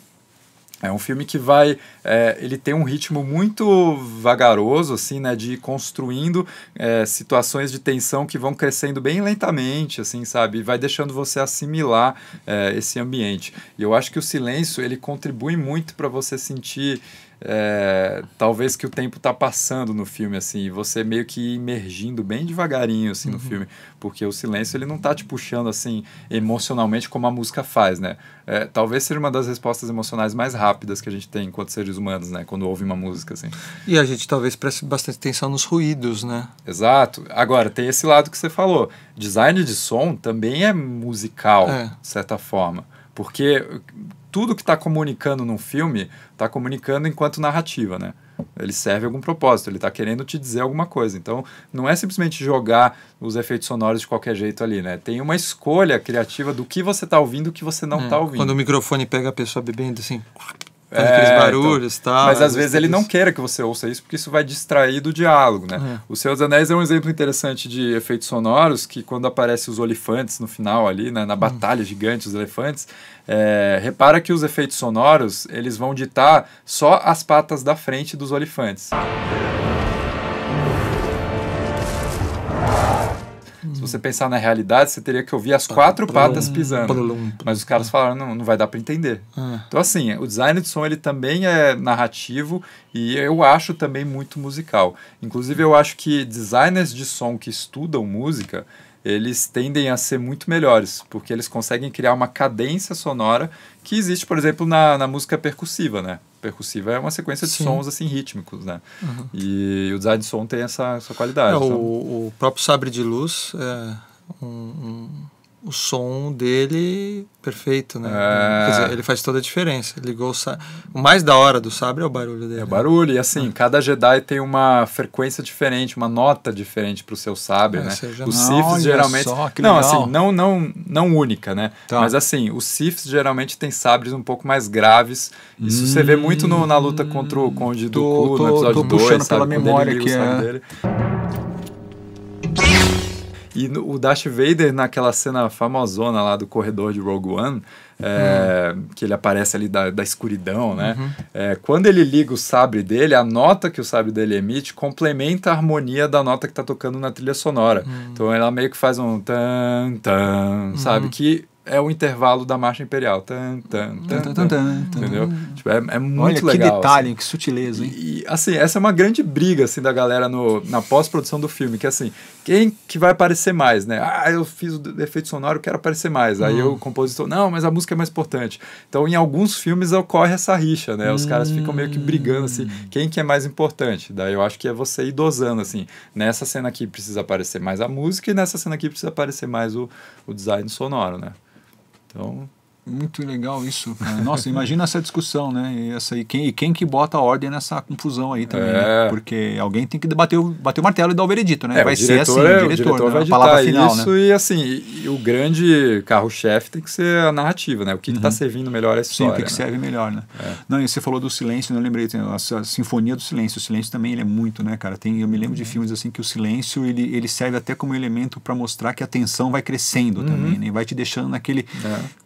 é um filme que vai, é, ele tem um ritmo muito vagaroso, assim, né, de ir construindo é, situações de tensão que vão crescendo bem lentamente, assim, sabe, e vai deixando você assimilar é, esse ambiente. E eu acho que o silêncio ele contribui muito para você sentir é, talvez que o tempo tá passando no filme, assim, você meio que imergindo bem devagarinho, assim, uhum. no filme, porque o silêncio, ele não tá te puxando, assim, emocionalmente como a música faz, né? É, talvez seja uma das respostas emocionais mais rápidas que a gente tem enquanto seres humanos, né? Quando ouve uma música, assim. E a gente talvez preste bastante atenção nos ruídos, né? Exato. Agora, tem esse lado que você falou. Design de som também é musical, é. de certa forma. Porque tudo que está comunicando num filme está comunicando enquanto narrativa, né? Ele serve algum propósito, ele está querendo te dizer alguma coisa. Então, não é simplesmente jogar os efeitos sonoros de qualquer jeito ali, né? Tem uma escolha criativa do que você está ouvindo e do que você não está é, ouvindo. Quando o microfone pega a pessoa bebendo, assim é, aqueles então. barulhos então, tal. Mas às vezes ele isso. não queira que você ouça isso, porque isso vai distrair do diálogo, né? É. O Senhor dos Anéis é um exemplo interessante de efeitos sonoros, que quando aparecem os olifantes no final ali, né, na hum. batalha hum. gigante, os elefantes, é, repara que os efeitos sonoros, eles vão ditar só as patas da frente dos olifantes. Música Uhum. Se você pensar na realidade, você teria que ouvir as quatro uhum. patas pisando. Uhum. Mas os caras falaram, não, não vai dar para entender. Ah. Então, assim, o design de som ele também é narrativo e eu acho também muito musical. Inclusive, eu acho que designers de som que estudam música, eles tendem a ser muito melhores, porque eles conseguem criar uma cadência sonora que existe, por exemplo, na, na música percussiva, né? percussiva é uma sequência de Sim. sons assim rítmicos, né? Uhum. E o design de som tem essa, essa qualidade. É, então... o, o, próprio sabre de luz é um, um o som dele perfeito, né? É. Quer dizer, ele faz toda a diferença. Ligou o, sa... o mais da hora do sabre é o barulho dele. É o barulho, e assim, é. cada Jedi tem uma frequência diferente, uma nota diferente pro seu sabre, é, né? Seja... Os Siths geralmente só, Não, assim, não não não única, né? Tá. Mas assim, os Sifs geralmente têm sabres um pouco mais graves. Isso hum, você vê muito no, na luta contra o Conde do Cu, no episódio 2, tô puxando dois, pela sabe? memória aqui, é. Dele. E no, o Darth Vader, naquela cena famosona lá do corredor de Rogue One, é, uhum. que ele aparece ali da, da escuridão, né? Uhum. É, quando ele liga o sabre dele, a nota que o sabre dele emite complementa a harmonia da nota que tá tocando na trilha sonora. Uhum. Então ela meio que faz um tan, tan, sabe? Uhum. Que é o intervalo da marcha imperial. Tan, tan, tan, tan, tan, entendeu? Tipo, é, é muito Olha, legal. Olha assim. que detalhe, assim. que sutileza, hein? E, assim, essa é uma grande briga assim da galera no, na pós-produção do filme, que assim, quem que vai aparecer mais, né? Ah, eu fiz o efeito sonoro, quero aparecer mais. Aí hum. o compositor, não, mas a música é mais importante. Então, em alguns filmes ocorre essa rixa, né? Os hum. caras ficam meio que hum. brigando assim, quem que é mais importante? Daí eu acho que é você ir dosando assim, nessa cena aqui precisa aparecer mais a música e nessa cena aqui precisa aparecer mais o, o design sonoro, né? Então, Muito legal isso, cara. É, nossa, imagina essa discussão, né? E, essa, e, quem, e quem que bota a ordem nessa confusão aí também, né? é. né? Porque alguém tem que bater o, bater o martelo e dar o veredito, né? É, vai ser assim, é, o diretor, o diretor né? vai a palavra final, isso, né? E assim, e, o grande carro-chefe tem que ser a narrativa, né? O que tá uhum. está servindo melhor é a história. Sim, o que, né? que serve melhor, né? É. Não, e você falou do silêncio, não né? lembrei, a, a sinfonia do silêncio. O silêncio também ele é muito, né, cara? Tem, eu me lembro de uhum. filmes assim que o silêncio ele, ele serve até como elemento para mostrar que a tensão vai crescendo uhum. também, né? E vai te deixando naquele.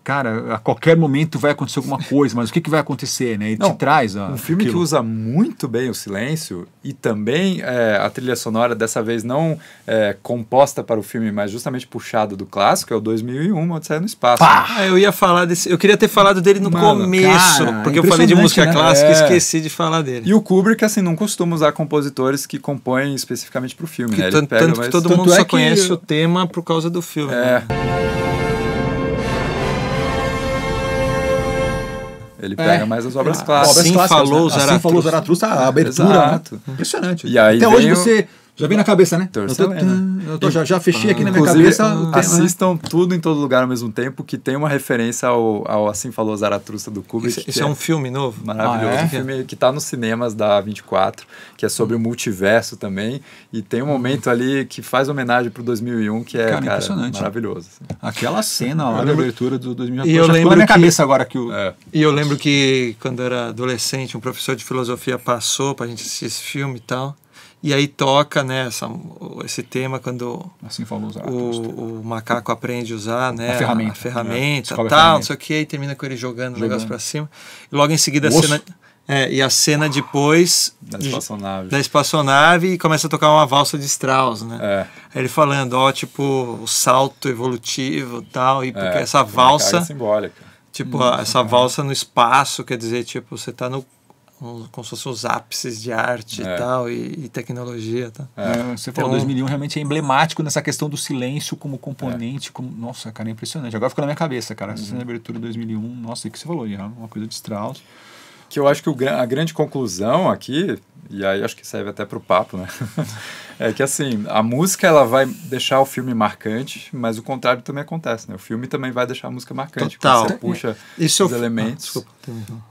Cara, a qualquer momento vai acontecer alguma coisa, mas o que, que vai acontecer, né? E Não, te traz. A, um filme aquilo. que usa muito bem o silêncio e também é, a trilha sonora, dessa vez não é, composta para o filme, mas justamente puxada do clássico, é o 2001, Odisseia no Espaço. Pá! Né? Ah, eu ia falar desse. Eu queria ter falado dele no Mano, começo, cara, é porque eu falei de música né? clássica é. e esqueci de falar dele. E o Kubrick, assim, não costuma usar compositores que compõem especificamente para o filme, que né? Ele tanto, pega, tanto mas... que todo tanto mundo só é que... conhece o tema por causa do filme. É. Né? Ele pega é. mais as obras ah, clássicas. Né? Assim, obras falou Zaratustra. Assim falou Zaratustra, a abertura. Né? Exato. Né? Impressionante. E aí Até hoje você já vem na cabeça, né? eu é, né? já, já fechei aqui ah, na minha cabeça. Né? assistam né? tudo em todo lugar ao mesmo tempo, que tem uma referência ao, ao Assim Falou Zaratustra do Kubrick. Isso, isso é, é, um filme novo? Maravilhoso. Ah, é? Um filme que está nos cinemas da 24, que é sobre hum. o multiverso também. E tem um momento ali que faz homenagem pro 2001, que é cara, cara, maravilhoso. Assim. Aquela cena lá da abertura do 2001. E eu lembro na minha que, cabeça agora que o... É. E eu lembro que quando era adolescente, um professor de filosofia passou para a gente assistir esse filme e tal. E aí toca né, essa, esse tema quando assim falou o, o macaco aprende a usar né, a ferramenta, a ferramenta né? tal, não sei o que, e termina com ele jogando, o negócio para cima. E logo em seguida Osso. a cena. É, e a cena depois da espaçonave. da espaçonave e começa a tocar uma valsa de Strauss, né? É. Ele falando, ó, tipo, o salto evolutivo tal, e porque é, essa valsa. simbólica. Tipo, Nossa, uhum. essa cara. valsa no espaço, quer dizer, tipo, você tá no como se fossem os ápices de arte é. e tal, e, e tecnologia. Tá? É, é você falou, então, 2001 realmente é emblemático nessa questão do silêncio como componente. É. Como, nossa, cara, é impressionante. Agora ficou na minha cabeça, cara. Essa cena uhum. de abertura de 2001, nossa, o que você falou? É uma coisa de Strauss. Que eu acho que o, a grande conclusão aqui, e aí acho que serve até para o papo, né? [laughs] é que assim, a música ela vai deixar o filme marcante, mas o contrário também acontece, né? O filme também vai deixar a música marcante. Total. Quando você puxa isso os eu... elementos. Ah, desculpa.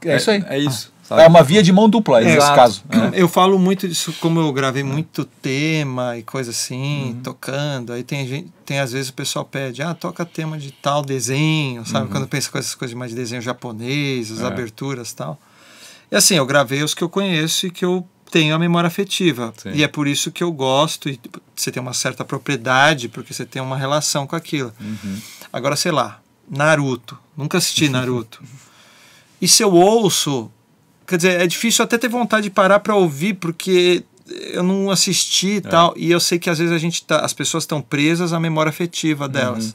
É, é isso é, aí. É isso. Sabe? É uma via de mão dupla é, nesse caso. Né? Eu falo muito disso, como eu gravei muito tema e coisa assim, uhum. tocando. Aí tem tem às vezes o pessoal pede, ah, toca tema de tal desenho, sabe? Uhum. Quando pensa com essas coisas mais de desenho japonês, as é. aberturas tal. E assim, eu gravei os que eu conheço e que eu tenho a memória afetiva. Sim. E é por isso que eu gosto, e você tem uma certa propriedade, porque você tem uma relação com aquilo. Uhum. Agora, sei lá, Naruto. Nunca assisti Naruto. [laughs] e se eu ouço Quer dizer, é difícil até ter vontade de parar para ouvir, porque eu não assisti e é. tal. E eu sei que às vezes a gente tá, as pessoas estão presas à memória afetiva delas. Uhum.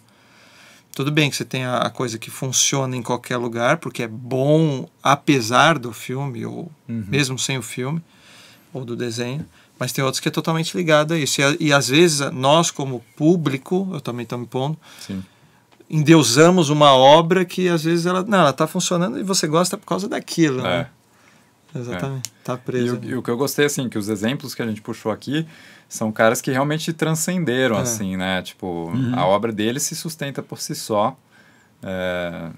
Tudo bem que você tem a, coisa que funciona em qualquer lugar, porque é bom apesar do filme, ou uhum. mesmo sem o filme, ou do desenho. Mas tem outros que é totalmente ligado a isso. E, e às vezes nós, como público, eu também estou me pondo, Sim. endeusamos uma obra que às vezes ela não, ela está funcionando e você gosta por causa daquilo. É. Né? Exatamente, está é. Tá preso. E o, né? e o, que eu gostei, assim, que os exemplos que a gente puxou aqui são caras que realmente transcenderam, é. assim, né? Tipo, uhum. a obra deles se sustenta por si só. É,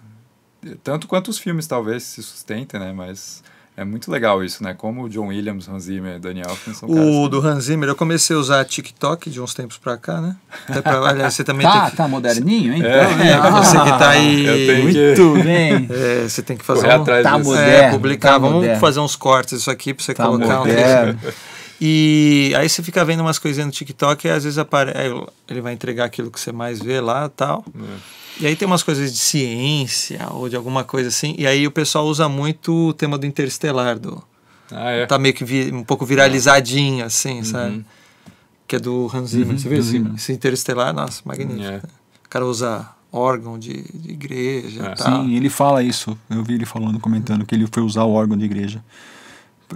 tanto quanto os filmes, talvez, se sustentem, né? Mas é muito legal isso, né? Como o John Williams, Hans Zimmer, Daniel Elfman são O caras, do né? Hans Zimmer, eu comecei a usar TikTok de uns tempos pra cá, né? Até pra, aliás, você também tá, que... tá moderninho, hein? É, então, é né? você que ah, tá aí. Muito que... bem. [laughs] É, você tem que fazer um... Atrás tá moderno, é, publicar. Tá Vamos moderno. fazer uns cortes isso aqui pra você tá colocar moderno. um... [laughs] E aí você fica vendo umas coisinhas no TikTok e às vezes apare... É, ele vai entregar aquilo que você mais vê lá e tal. É. E aí tem umas coisas de ciência ou de alguma coisa assim. E aí o pessoal usa muito o tema do interestelar. Do, ah, é? Tá meio que vi, um pouco viralizadinho, assim, uhum. sabe? Que é do Hans Zimmer. Uhum. Você vê uhum. esse, esse interestelar? Nossa, magnífico. Yeah. É. O cara usa órgão de, de igreja é. tal. Sim, ele fala isso. Eu vi ele falando, comentando que ele foi usar o órgão de igreja.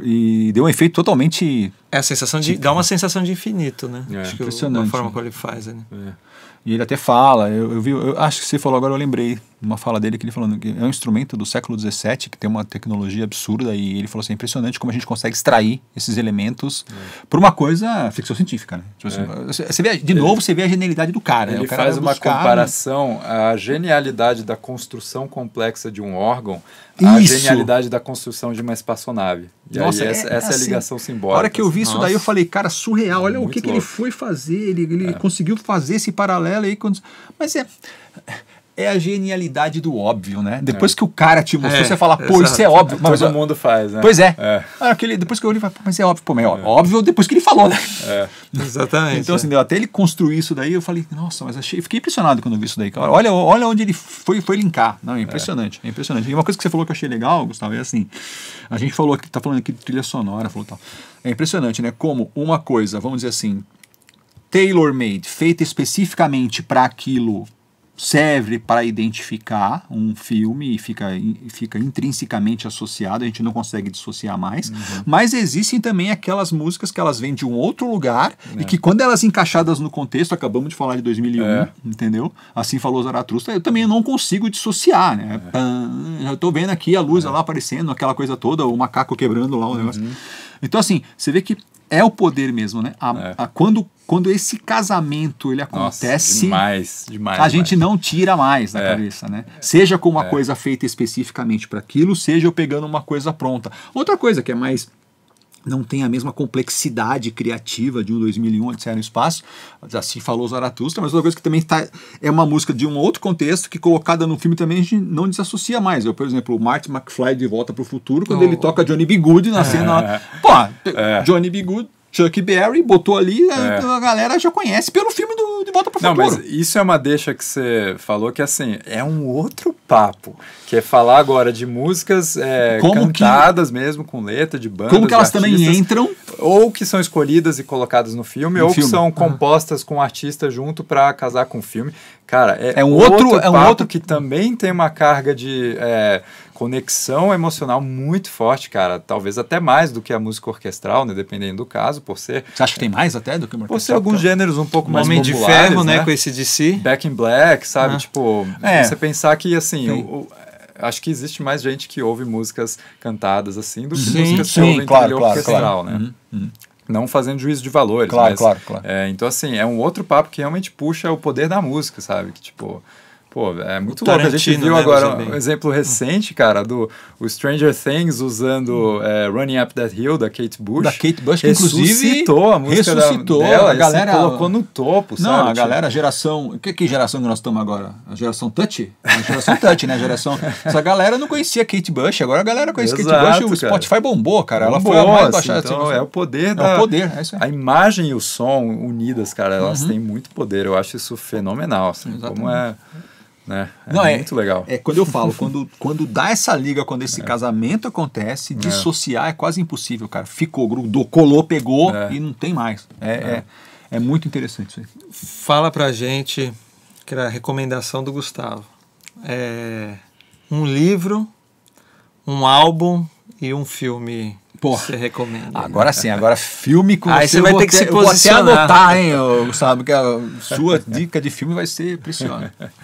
E deu um efeito totalmente... É, a sensação de... Tipo. Dá uma sensação de infinito, né? É. Acho que impressionante. O, a forma como ele faz, né? É. E ele até fala, eu, eu vi, eu acho que você falou agora, eu lembrei uma fala dele que ele falando que é um instrumento do século XVII que tem uma tecnologia absurda e ele falou assim, é impressionante como a gente consegue extrair esses elementos é. por uma coisa ficção científica, né? Tipo assim, é. você, vê, de ele, novo, você vê a genialidade do cara. Ele né? cara faz uma comparação à genialidade da construção complexa de um órgão a genialidade da construção de uma espaçonave. E Nossa, aí, é, essa, essa assim, é a assim, ligação simbólica. hora que eu vi Nossa. Assim. isso daí, eu falei, cara, surreal, olha o que, que, ele foi fazer, ele, ele é. conseguiu fazer esse paralelo aí. Quando... Mas é é a genialidade do óbvio, né? Depois é. que o cara te mostrou, é, você fala, pô, exato. isso é óbvio. Mas Todo mundo faz, né? Pois é. é. Ah, aquele, depois que eu olhei, mas é óbvio, pô, mas é, é óbvio depois que ele falou, né? É, exatamente. então, é. assim, até ele construir isso daí, eu falei, nossa, mas achei, fiquei impressionado quando eu vi isso daí, cara. Olha, olha onde ele foi, foi linkar. Não, é impressionante, é, impressionante. E uma coisa que você falou que eu achei legal, Gustavo, é assim, a gente falou que tá falando aqui de trilha sonora, falou tal. É impressionante, né? Como uma coisa, vamos dizer assim, tailor-made, feita especificamente para aquilo, serve para identificar um filme e fica, fica intrinsecamente associado, a gente não consegue dissociar mais. Uhum. Mas existem também aquelas músicas que elas vêm de um outro lugar é. e que quando elas encaixadas no contexto, acabamos de falar de 2001, é. entendeu? Assim falou Zaratustra, eu também não consigo dissociar, né? É. eu tô vendo aqui a luz é. lá aparecendo, aquela coisa toda, o macaco quebrando lá o uhum. negócio. Então assim, você vê que é o poder mesmo, né? A, é. a, quando, quando esse casamento ele acontece, Nossa, demais, demais, a gente demais. não tira mais da é. cabeça, né? Seja com uma é. coisa feita especificamente para aquilo, seja eu pegando uma coisa pronta. Outra coisa que é mais não tem a mesma complexidade criativa de um 2001, Odisseia no Espaço, assim falou Zaratustra, mas outra coisa que também tá, é uma música de um outro contexto que colocada no filme também a gente não desassocia mais. Eu, por exemplo, o Martin McFly de Volta para o Futuro, quando oh, ele toca Johnny B. Good na é, cena... É, pô, é. Johnny B. Good Chuck Berry, botou ali, é. Então a, galera já conhece pelo filme do De Volta para o Futuro. Não, mas isso é uma deixa que você falou que, assim, é um outro papo, que é falar agora de músicas é, cantadas que... mesmo, com letra, de banda. Como que elas artistas, também entram? Ou que são escolhidas e colocadas no filme, no ou filme. que são compostas ah. com artistas artista junto para casar com o filme. Cara, é, é um outro, outro é um outro que também tem uma carga de... É, conexão emocional muito forte, cara. Talvez até mais do que a música orquestral, né? Dependendo do caso, por ser. Você acha que tem mais até do que uma Por ser alguns é gêneros um pouco um mais Homem de ferro, né? né? Com esse DC. Back in Black, sabe? Ah. Tipo, é. você pensar que assim. acho que existe mais gente que ouve músicas cantadas assim do que sim, músicas sim, que ouvem claro, claro, orquestral, claro. né? Uhum, uhum não fazendo juízo de valores. Claro, mas, claro, claro. É, então, assim, é um outro papo que realmente puxa o poder da música, sabe? Que, tipo, Pô, é muito o louco. a gente viu né, agora um exemplo recente, cara, do o Stranger Things usando é, Running Up That Hill, da Kate Bush. Da Kate Bush, que ressuscitou a música ressuscitou, dela, a galera colocou no topo, Não, sabe, a tipo galera, a geração... Que, que geração que nós estamos agora? A geração Touch? A geração Touch, né? A geração... [laughs] Essa galera não conhecia Kate Bush, agora a galera conhece Exato, Kate Bush o Spotify cara. bombou, cara. Bombou, ela foi a mais assim, baixada. Assim, então, assim, é o poder é da... É o poder, é isso aí. A imagem e o som unidas, cara, elas uhum. têm muito poder. Eu acho isso fenomenal, assim, Exatamente. como é... Né? É Não, é muito é, legal. É quando eu falo, quando, quando dá essa liga, quando esse [laughs] é. casamento acontece, é. dissociar é. quase impossível, cara. Ficou, grudou, colou, pegou é. e não tem mais. É, é. muito interessante isso aí. Fala pra gente, que era a recomendação do Gustavo. um livro, um álbum e um filme Porra. Você recomenda. Agora sim, agora filme com Aí você vai ter que se posicionar. Eu vou até anotar, hein, Gustavo, que a sua dica de filme vai ser preciosa. [laughs]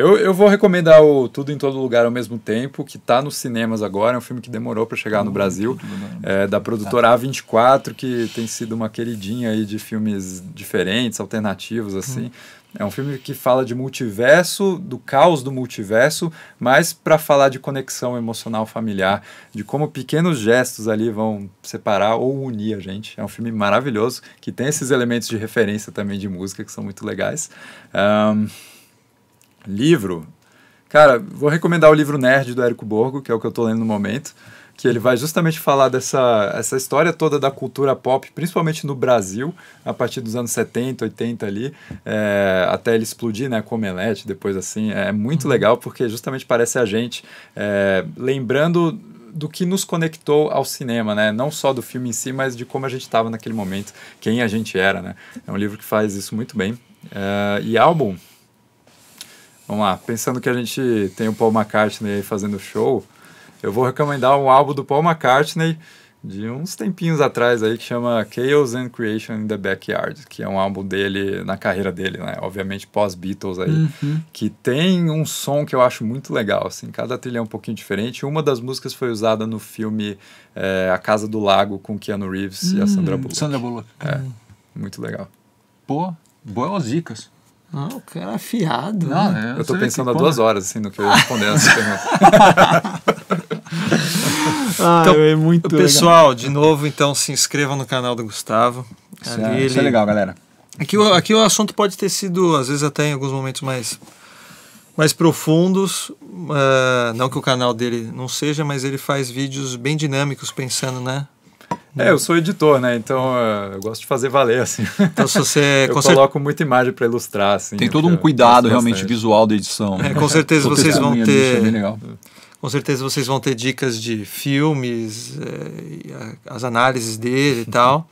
Eu, eu vou recomendar o Tudo em Todo Lugar ao mesmo tempo, que está nos cinemas agora. É um filme que demorou para chegar no hum, Brasil, é, da produtora tá. A24, que tem sido uma queridinha aí de filmes diferentes, alternativos, hum. assim. É um filme que fala de multiverso, do caos do multiverso, mas para falar de conexão emocional familiar, de como pequenos gestos ali vão separar ou unir a gente. É um filme maravilhoso que tem esses elementos de referência também de música que são muito legais. Um, Livro. Cara, vou recomendar o livro Nerd do Érico Borgo, que é o que eu estou lendo no momento, que ele vai justamente falar dessa essa história toda da cultura pop, principalmente no Brasil, a partir dos anos 70, 80 ali, é, até ele explodir, né, com Omelete, depois assim. É muito uhum. legal, porque justamente parece a gente é, lembrando do que nos conectou ao cinema, né? Não só do filme em si, mas de como a gente estava naquele momento, quem a gente era, né? É um livro que faz isso muito bem. Uh, e álbum, Vamos lá, pensando que a gente tem o Paul McCartney aí fazendo show, eu vou recomendar um álbum do Paul McCartney de uns tempinhos atrás aí que chama Chaos and Creation in the Backyard, que é um álbum dele na carreira dele, né? Obviamente pós Beatles aí, uhum. que tem um som que eu acho muito legal, assim, cada trilha é um pouquinho diferente. Uma das músicas foi usada no filme é, A Casa do Lago com Keanu Reeves e a Sandra hum, Bullock. Sandra Bullock. É, hum. muito legal. Pô, boas dicas. Ah, o cara é afiado. Não, né? Eu estou pensando há duas horas assim, no que eu ia responder essa pergunta. [laughs] Ah, então, é muito pessoal, legal. de novo, então se inscrevam no canal do Gustavo. Isso, é- Ali, é, ele... isso é legal, galera. Aqui, aqui o assunto pode ter sido, às vezes, até em alguns momentos mais, mais profundos. Uh, não que o canal dele não seja, mas ele faz vídeos bem dinâmicos, pensando, né? É, eu sou editor, né? Então é, eu gosto de fazer valer, assim. Então, se você. [laughs] eu coloco cer... muita imagem para ilustrar, assim. Tem todo um cuidado realmente visual da edição. É, [laughs] com certeza vocês vão ter. É com certeza vocês vão ter dicas de filmes, é, as análises dele e tal.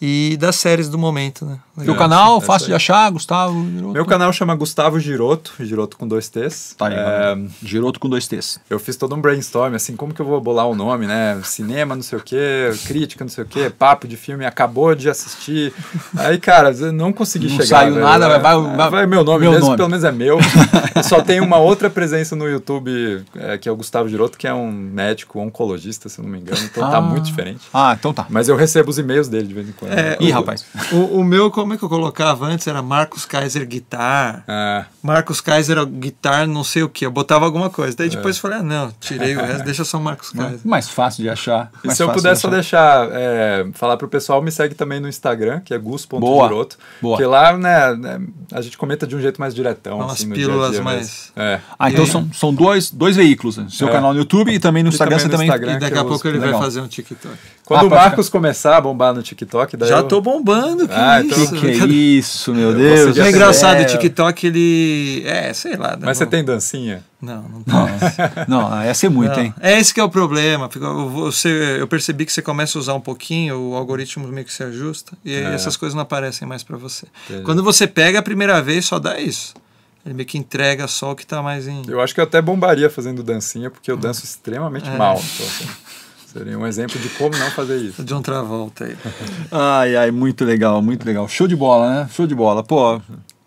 E das séries do momento, né? Legal. canal, é fácil de achar, Gustavo Giroto. Meu canal chama Gustavo Giroto, Giroto com dois T's. Tá aí, é... Giroto com dois T's. Eu fiz todo um brainstorm, assim, como que eu vou bolar o nome, né? Cinema, não sei o quê, crítica, não sei o quê, papo de filme, acabou de assistir. Aí, cara, não consegui não chegar. Não saiu velho, nada, é, vai, vai, vai, vai, meu nome meu mesmo, nome. pelo menos é meu. só tem uma outra presença no YouTube, é, que é o Gustavo Giroto, que é um médico oncologista, se não me engano, então tá ah. tá muito diferente. Ah, então tá. Mas eu recebo os e-mails dele de vez em quando. É, Ih, o, rapaz. O, o meu como é que eu colocava antes? Era Marcos Kaiser Guitar. Ah. Marcos Kaiser Guitar, não sei o que. Eu botava alguma coisa. Daí é. depois é. falei, ah, não, tirei o resto, deixa só Marcos [laughs] Kaiser. Mais fácil de achar. E se eu pudesse de deixar, é, falar pro pessoal, me segue também no Instagram, que é gus.giroto. Que lá, né, né, a gente comenta de um jeito mais diretão. Umas assim, pílulas dia dia mais... É. Ah, então são, são dois, dois veículos. Né? Seu é. canal no YouTube e também no e Instagram. Também no você também... e daqui a pouco ele legal. vai fazer um TikTok. Quando ah, o Marcos ficar... começar a bombar no TikTok... Já eu... tô bombando, que ah, isso? Então, que isso, meu Deus. É engraçado, o TikTok, ele. É, sei lá. Mas não... você tem dancinha? Não, não tem. [laughs] Não, não ah, essa é muito, não. hein? É esse que é o problema. Você, eu percebi que você começa a usar um pouquinho, o algoritmo meio que se ajusta, e é. essas coisas não aparecem mais para você. Entendi. Quando você pega a primeira vez, só dá isso. Ele meio que entrega só o que tá mais em. Eu acho que eu até bombaria fazendo dancinha, porque eu danço é. extremamente é. mal. Então, assim. Seria um exemplo de como não fazer isso. De um travolta aí. [laughs] ai, ai, muito legal, muito legal. Show de bola, né? Show de bola. Pô,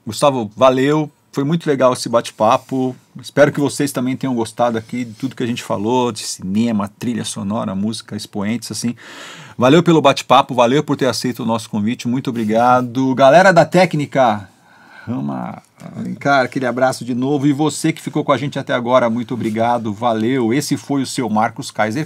Gustavo, valeu. Foi muito legal esse bate-papo. Espero que vocês também tenham gostado aqui de tudo que a gente falou, de cinema, trilha sonora, música, expoentes, assim. Valeu pelo bate-papo, valeu por ter aceito o nosso convite, muito obrigado. Galera da técnica, Rama, cara, aquele abraço de novo. E você que ficou com a gente até agora, muito obrigado, valeu. Esse foi o seu Marcos Kaiser